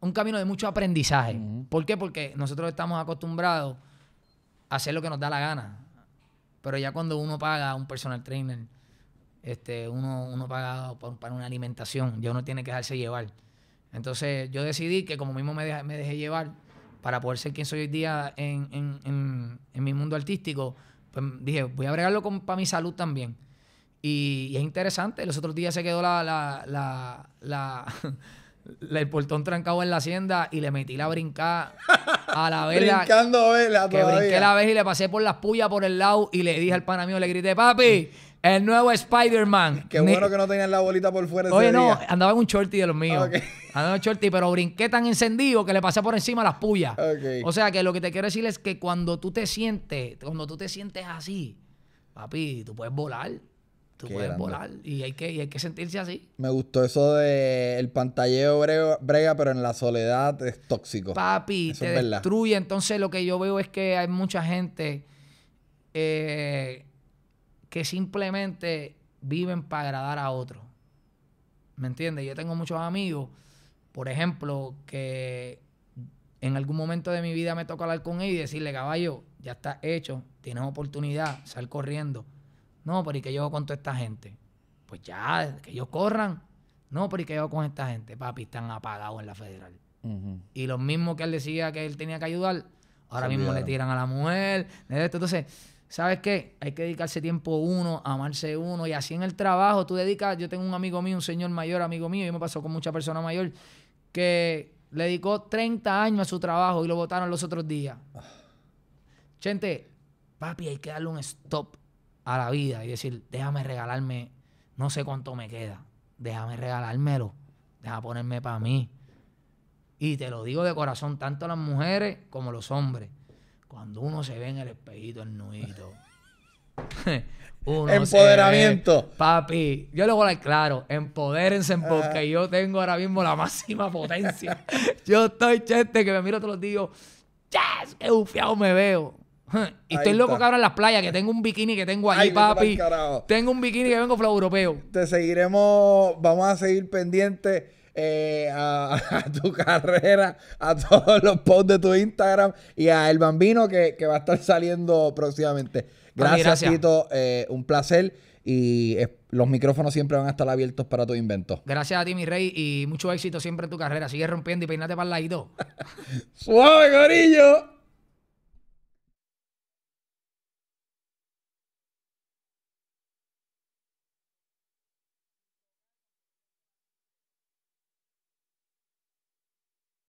un camino de mucho aprendizaje. ¿Por qué? Porque nosotros estamos acostumbrados a hacer lo que nos da la gana. Pero ya cuando uno paga un personal trainer, este, uno, uno paga para una alimentación, ya uno tiene que dejarse llevar. Entonces yo decidí que como mismo me, dejé, llevar para poder ser quien soy hoy día en mi mundo artístico, pues, dije, voy a bregarlo para mi salud también. Y, es interesante, los otros días se quedó la, la, la, el portón trancado en la hacienda y le metí la brincada a la vela. Brincando vela Que brinqué la vez y le pasé por las puyas por el lado y le dije al pana mío, le grité, papi, el nuevo Spider-Man. Qué bueno que no tenían la bolita por fuera. Oye, no, andaba en un shorty de los míos. Andaba en un shorty, pero brinqué tan encendido que le pasé por encima las puyas. O sea que lo que te quiero decir es que cuando tú te sientes, cuando tú te sientes así, papi, tú puedes volar. Tú puedes volar y hay, que, hay que sentirse así. Me gustó eso de el pantalleo brega, pero en la soledad es tóxico. Papi, eso te destruye. Entonces lo que yo veo es que hay mucha gente eh, que simplemente viven para agradar a otros. ¿Me entiendes? Yo tengo muchos amigos, por ejemplo, que en algún momento de mi vida me toca hablar con él y decirle, caballo, ya está hecho, tienes oportunidad, sal corriendo. No, pero ¿y qué yo hago con toda esta gente? Pues ya, que ellos corran. No, pero ¿y qué yo con esta gente? Papi, están apagados en la federal. Y los mismos que él decía que él tenía que ayudar, ahora mismo le tiran a la mujer. Entonces, ¿Sabes qué? Hay que dedicarse tiempo uno, amarse uno. Y así en el trabajo, tú dedicas. Yo tengo un amigo mío, un señor mayor, amigo mío, Y me pasó con mucha persona mayor, que le dedicó 30 años a su trabajo y lo votaron los otros días. Gente, papi, hay que darle un stop a la vida y decir, déjame regalarme, no sé cuánto me queda, déjame regalármelo, déjame ponerme para mí. Y te lo digo de corazón, tanto las mujeres como los hombres. Cuando uno se ve en el espejito, el nudito. Empoderamiento. papi, yo le voy a dar claro. Empodérense ah. porque yo tengo ahora mismo la máxima potencia. yo estoy chete que me miro todos los días. ¡Yes! ¡Qué bufiado me veo! y estoy loco que en las playas, que tengo un bikini que tengo ahí, papi. Tengo un bikini que vengo flow europeo. Te seguiremos, vamos a seguir pendiente eh, a, tu carrera, a todos los posts de tu Instagram y a El Bambino que, va a estar saliendo próximamente. Gracias, Tito. Eh, un placer. Y los micrófonos siempre van a estar abiertos para tu invento. Gracias a ti, mi rey, y mucho éxito siempre en tu carrera. Sigue rompiendo y peinate para el ladito. ¡Suave, gorillo!